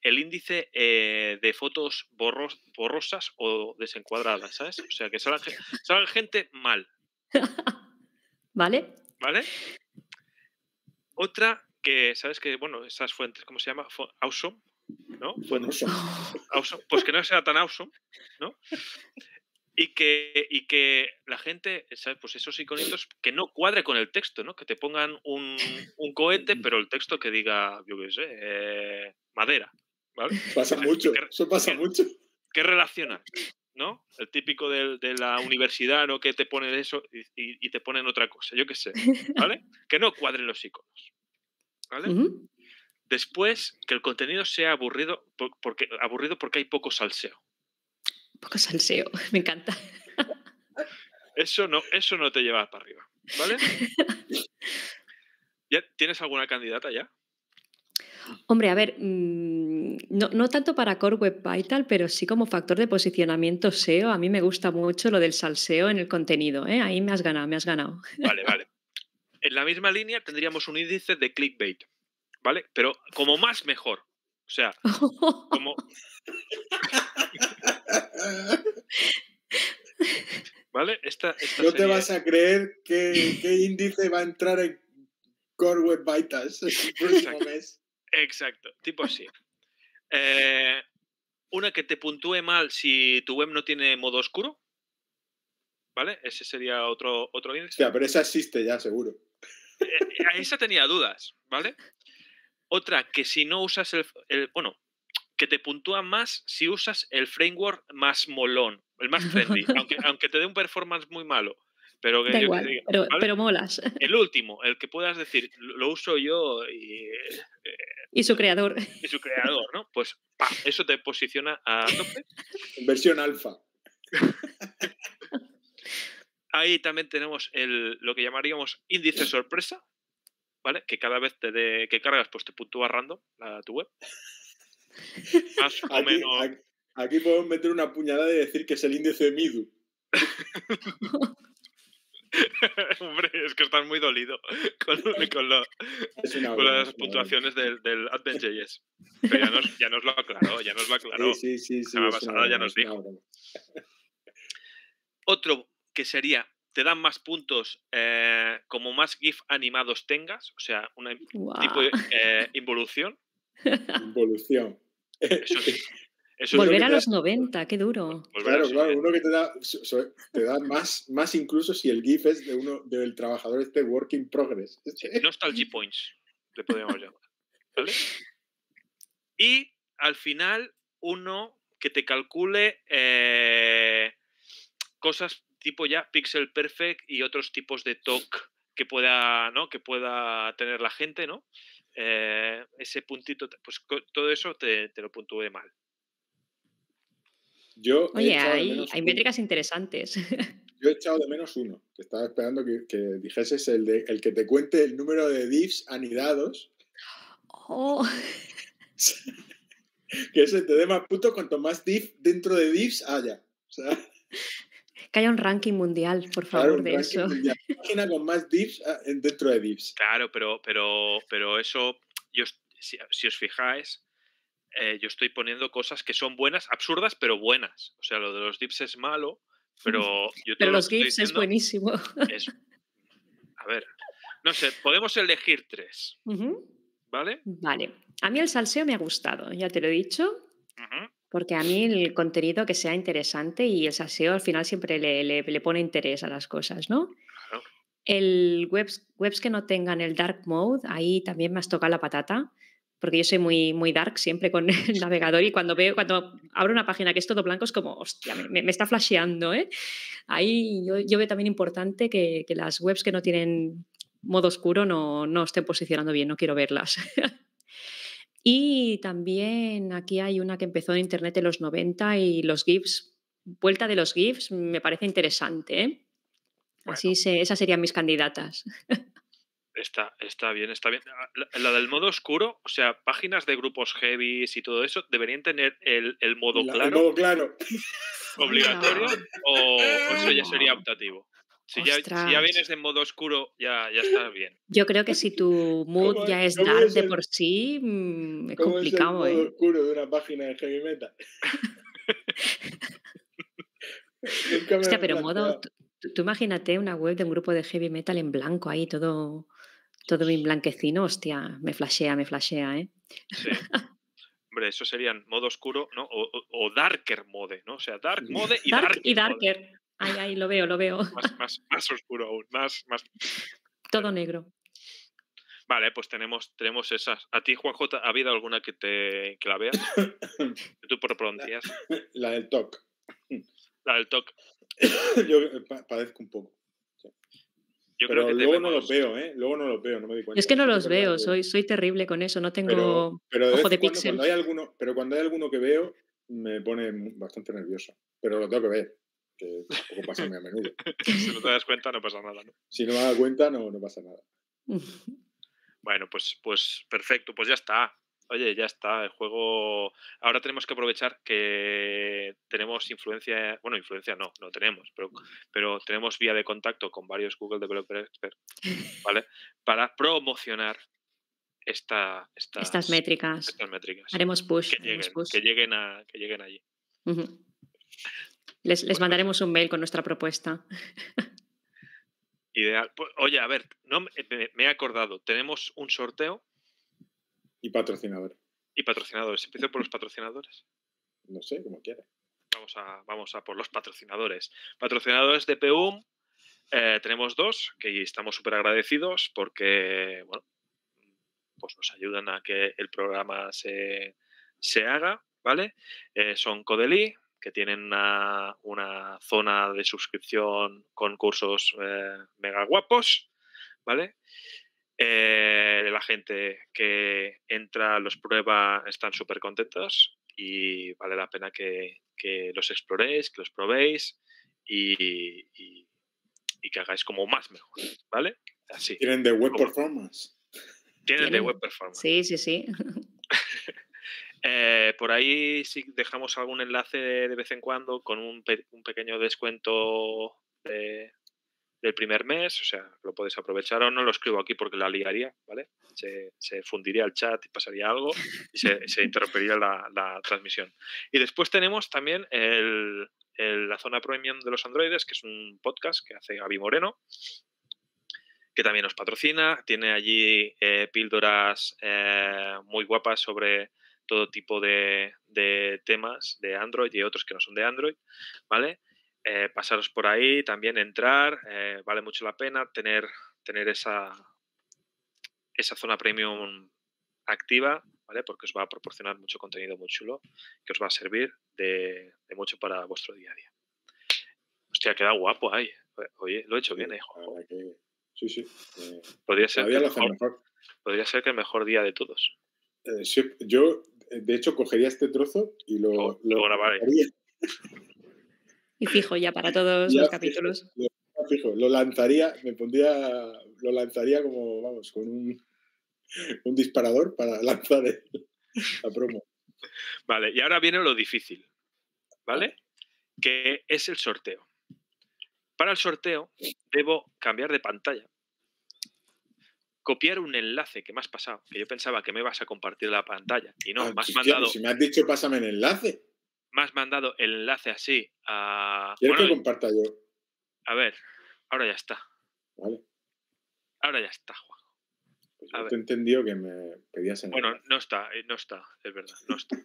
índice eh, de fotos borrosas o desencuadradas, ¿sabes? O sea, que salgan, gente mal. ¿Vale? ¿Vale? Otra que, ¿sabes? Que, bueno, esas fuentes, ¿cómo se llama? Awesome, ¿no? Awesome. Pues que no sea tan awesome, ¿no? y que, que la gente, ¿sabes? Pues esos iconitos que no cuadre con el texto, ¿no? Que te pongan un, cohete, pero el texto que diga, yo qué sé, eh, madera, ¿vale? Pasa mucho, eso pasa mucho. ¿Qué relaciona? ¿No? El típico de, la universidad, ¿no? Que te ponen eso y, te ponen otra cosa, yo qué sé, ¿vale? Que no cuadren los iconos, ¿vale? Después, que el contenido sea aburrido porque, aburrido porque hay poco salseo. Un poco salseo, me encanta. Eso no, eso no te lleva para arriba, ¿vale? ¿Ya ¿Tienes alguna candidata ya? Hombre, a ver, mm, no, tanto para Core Web Vital, pero sí como factor de posicionamiento SEO. A mí me gusta mucho lo del salseo en el contenido. ¿eh? Ahí me has ganado, me has ganado. Vale, vale. En la misma línea tendríamos un índice de clickbait, ¿vale? Pero como más mejor. O sea, como... ¿Vale? no te vas a creer qué, índice va a entrar en Core Web Vitals el próximo Exacto. mes. Exacto, tipo así. Eh, una que te puntúe mal si tu web no tiene modo oscuro. ¿Vale? Ese sería otro, otro índice. pero esa existe ya, seguro. Eh, esa tenía dudas, ¿vale? Otra que si no usas el, el, Bueno, que te puntúa más si usas el framework más molón, el más trendy, aunque, te dé un performance muy malo. Pero, que igual, pero, molas. El último, el que puedas decir, lo uso yo y... Eh, y su eh, creador. Y su creador, ¿no? Pues eso te posiciona a En Versión alfa. Ahí también tenemos lo que llamaríamos índice sorpresa, ¿vale? Que cada vez te que cargas, pues te puntúa random la, tu web aquí, podemos meter una puñalada y decir que es el índice de Midu. Hombre, es que estás muy dolido con, las puntuaciones del, del Advent.js. ya nos, lo aclaró, ya nos lo aclaró. Sí, sí, sí, La ya nos dijo. Otro que sería, te dan más puntos eh, como más GIF animados tengas, o sea, un tipo de eh, involución. Involución. Volver a los 90, qué duro. Claro, claro, uno que te da, más, más incluso si el GIF es de uno del trabajador este working progress. Nostalgy points, le podríamos llamar. Y al final, uno que te calcule eh, cosas tipo ya Pixel Perfect y otros tipos de TOC que pueda, ¿no? que pueda tener la gente, ¿no? Eh, ese puntito, pues todo eso te, lo puntúe mal. Yo Oye, hay, métricas interesantes. Yo he echado de menos uno, estaba esperando que, dijese dijeses el, de, el que te cuente el número de divs anidados. Oh. que ese te dé más puto cuanto más divs dentro de divs haya. O sea, que haya un ranking mundial, por favor, de eso. Página con más dips ah, dentro de dips. Claro, pero, pero, pero eso, yo, si, os fijáis, eh, yo estoy poniendo cosas que son buenas, absurdas, pero buenas. O sea, lo de los dips es malo, pero yo Pero los dips es buenísimo. a ver, no sé, podemos elegir tres. ¿Vale? Vale. A mí el salseo me ha gustado, ya te lo he dicho. Porque a mí el contenido que sea interesante y el saseo al final siempre le, pone interés a las cosas, ¿no? Claro. El webs, webs que no tengan el dark mode, ahí también me has tocado la patata, porque yo soy muy, muy dark siempre con el navegador y cuando veo, cuando abro una página que es todo blanco, es como, hostia, me, está flasheando, ¿eh? Ahí yo, veo también importante que, que, las webs que no tienen modo oscuro no, no estén posicionando bien, no quiero verlas. Y también aquí hay una que empezó en Internet en los 90 y los GIFs, vuelta de los GIFs, me parece interesante. ¿eh? Así se, esas serían mis candidatas. Está, está bien, está bien. Ah, la, del modo oscuro, o sea, páginas de grupos heavy y todo eso, deberían tener el, modo claro. El modo claro. Obligatorio o, o eso ya sería optativo. Si ya, vienes en modo oscuro, ya, ya estás bien. Yo creo que si tu mood ya es dark de por sí, mm, es complicado. Es el modo ¿eh? oscuro de una página de heavy metal. Hostia, pero modo, tú, imagínate una web de un grupo de heavy metal en blanco ahí, todo, todo blanquecino, hostia, me flashea, me flashea, ¿eh? Hombre, eso serían modo oscuro, ¿no? O, darker mode, ¿no? O sea, dark mode y dark, y darker. Ay, ay, lo veo, lo veo. Más, más oscuro aún, más, más. Todo negro. Vale, pues tenemos, tenemos esas. ¿A ti, Juanjo, ha habido alguna que te que la veas? tú por la, la, del TOC. La del TOC. Yo eh, padezco un poco. Yo pero creo que luego no los veo, ¿eh? Luego no los veo, no me es que no, los veo, soy, soy terrible con eso, no tengo ojo de cuando, hay alguno, pero cuando hay alguno que veo, me pone bastante nervioso. Pero lo tengo que ver que tampoco pasa muy a menudo. si no te das cuenta, no pasa nada, Si no me das cuenta, no, pasa nada. bueno, pues, pues perfecto, pues ya está. Oye, ya está, el juego. Ahora tenemos que aprovechar que tenemos influencia, bueno, influencia no, no tenemos, pero, pero tenemos vía de contacto con varios Google Developer Experts, ¿vale? Para promocionar estas, métricas. Haremos push. Que lleguen, Que lleguen, allí. Les, pues mandaremos un mail con nuestra propuesta. Ideal. Pues, oye, a ver, no, me, he acordado. Tenemos un sorteo. Y patrocinador. Y patrocinadores. Empiezo por los patrocinadores. No sé, como quiera. Vamos a, vamos a por los patrocinadores. Patrocinadores de PUM. Eh, tenemos dos que estamos súper agradecidos porque, bueno, pues nos ayudan a que el programa se, se haga, ¿vale? Eh, son Codeli, que tienen una, zona de suscripción con cursos eh, mega guapos, ¿vale? Eh, la gente que entra, los prueba, están súper contentos y vale la pena que, los exploréis, que los probéis y, que hagáis como más mejor, ¿vale? Así. Tienen de web performance. tienen de web performance. Sí, sí, sí. Eh, por ahí si dejamos algún enlace de, vez en cuando con un, pequeño descuento del primer mes, o sea, lo podéis aprovechar o no lo escribo aquí porque la ligaría, ¿vale? Se, fundiría el chat y pasaría algo y se, interrumpiría la, transmisión. Y después tenemos también la zona premium de los androides, que es un podcast que hace Gaby Moreno, que también nos patrocina, tiene allí eh, píldoras eh, muy guapas sobre todo tipo de, temas de Android y otros que no son de Android, ¿vale? Eh, pasaros por ahí, también entrar, eh, vale mucho la pena tener, tener esa, esa zona premium activa, ¿vale? Porque os va a proporcionar mucho contenido muy chulo que os va a servir de, mucho para vuestro día a día. Hostia, queda guapo ahí. Oye, lo he hecho bien, hijo. Eh, sí, sí. podría, ser que podría ser que el mejor día de todos. sí, yo eh, de hecho, cogería este trozo y lo, lo, Y fijo ya para todos los capítulos. Lo, fijo, lo lanzaría, me pondría, lo lanzaría como, vamos, con un, disparador para lanzar la promo. Vale, y ahora viene lo difícil, ¿vale? Que es el sorteo. Para el sorteo debo cambiar de pantalla copiar un enlace que me has pasado, que yo pensaba que me ibas a compartir la pantalla y no, ah, me has mandado... Si me has dicho pásame el enlace. Me has mandado el enlace así a... ¿Quieres bueno, que comparta yo? A ver, ahora ya está. Ahora ya está, Juan. Pues te he que me pedías en Bueno, no está, eh, no está, es verdad, no está.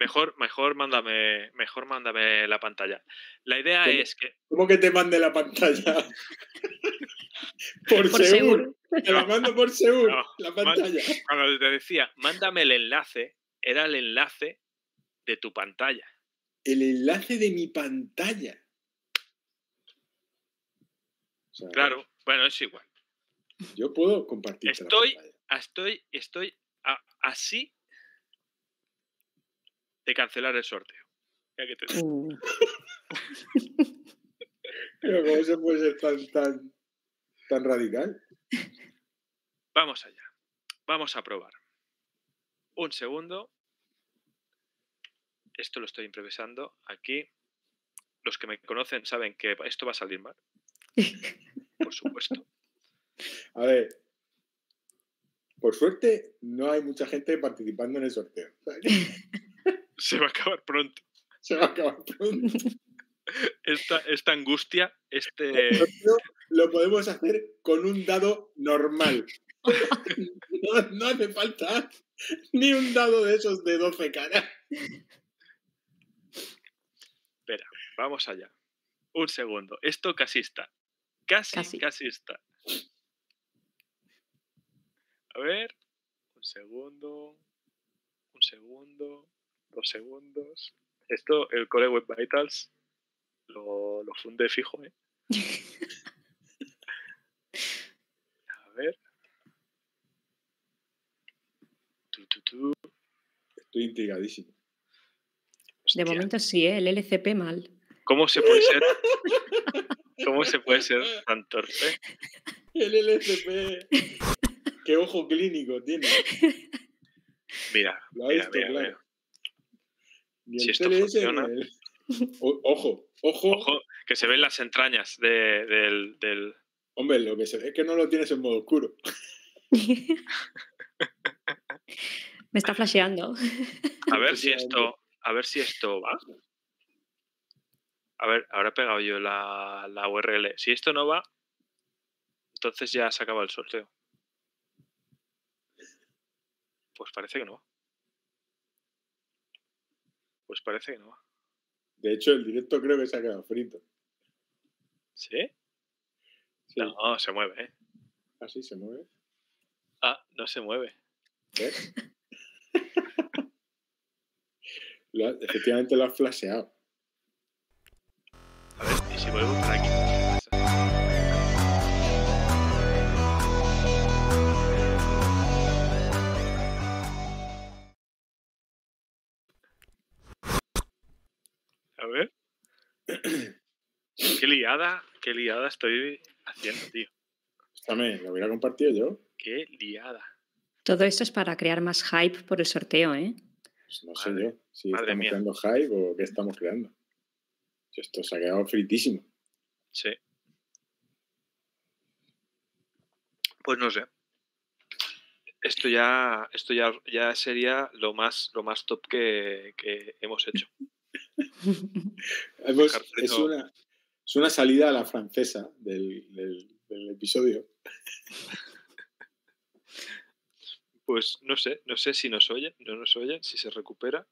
Mejor, mejor mándame, mejor mándame la pantalla. La idea es que. ¿Cómo que te mande la pantalla? Por, seguro. Te lo mando por seguro, la pantalla. Cuando te decía, mándame el enlace, era el enlace de tu pantalla. El enlace de mi pantalla. claro, bueno, es igual. Yo puedo compartir. Estoy, estoy, estoy así de cancelar el sorteo. que mm. cómo se puede ser tan, tan radical. Vamos allá. Vamos a probar. Un segundo. Esto lo estoy improvisando aquí. Los que me conocen saben que esto va a salir mal. Por supuesto. A ver. Por suerte, no hay mucha gente participando en el sorteo. Se va a acabar pronto. Se va a acabar pronto esta, esta angustia, este... Lo, podemos hacer con un dado normal. No, hace falta ni un dado de esos de 12 caras. Espera, vamos allá. Un segundo. Esto casi está. Casi, casi, casi está. A ver. Un segundo. Un segundo. Dos segundos. Esto, el Core Web Vitals, lo, funde fijo, ¿eh? A ver. Tú, tú, tú. Estoy intrigadísimo. De momento sí, ¿eh? el LCP mal. ¿Cómo se puede ser? ¿Cómo se puede ser tan torpe? El LCP. Qué ojo clínico tiene. Mira, visto, Si esto funciona. ojo, Ojo. que se ven las entrañas del, Hombre, lo que se ve es que no lo tienes en modo oscuro. Me está flasheando. A ver si esto, a ver si esto va. A ver, ahora he pegado yo la, la URL. Si esto no va, entonces ya se acaba el sorteo. Pues parece que no va. Pues parece que no va. De hecho, el directo creo que se ha quedado frito. ¿Sí? No, se mueve, ¿eh? ¿Ah, sí? ¿Se mueve? Ah, no se mueve. ¿Eh? efectivamente lo has flasheado. A ver, ¿y si vuelvo un aquí? ver. qué liada, qué liada estoy haciendo, tío. También, lo hubiera compartido yo. Qué liada. Todo esto es para crear más hype por el sorteo, ¿eh? Pues no sé yo si estamos creando hype o qué estamos creando. Esto se ha quedado fritísimo. Sí. Pues no sé. Esto ya, esto ya, ya sería lo más, lo más top que hemos hecho. es, una, salida a la francesa del, del episodio. Pues no sé, no sé si nos oyen, no nos oyen, si se recupera.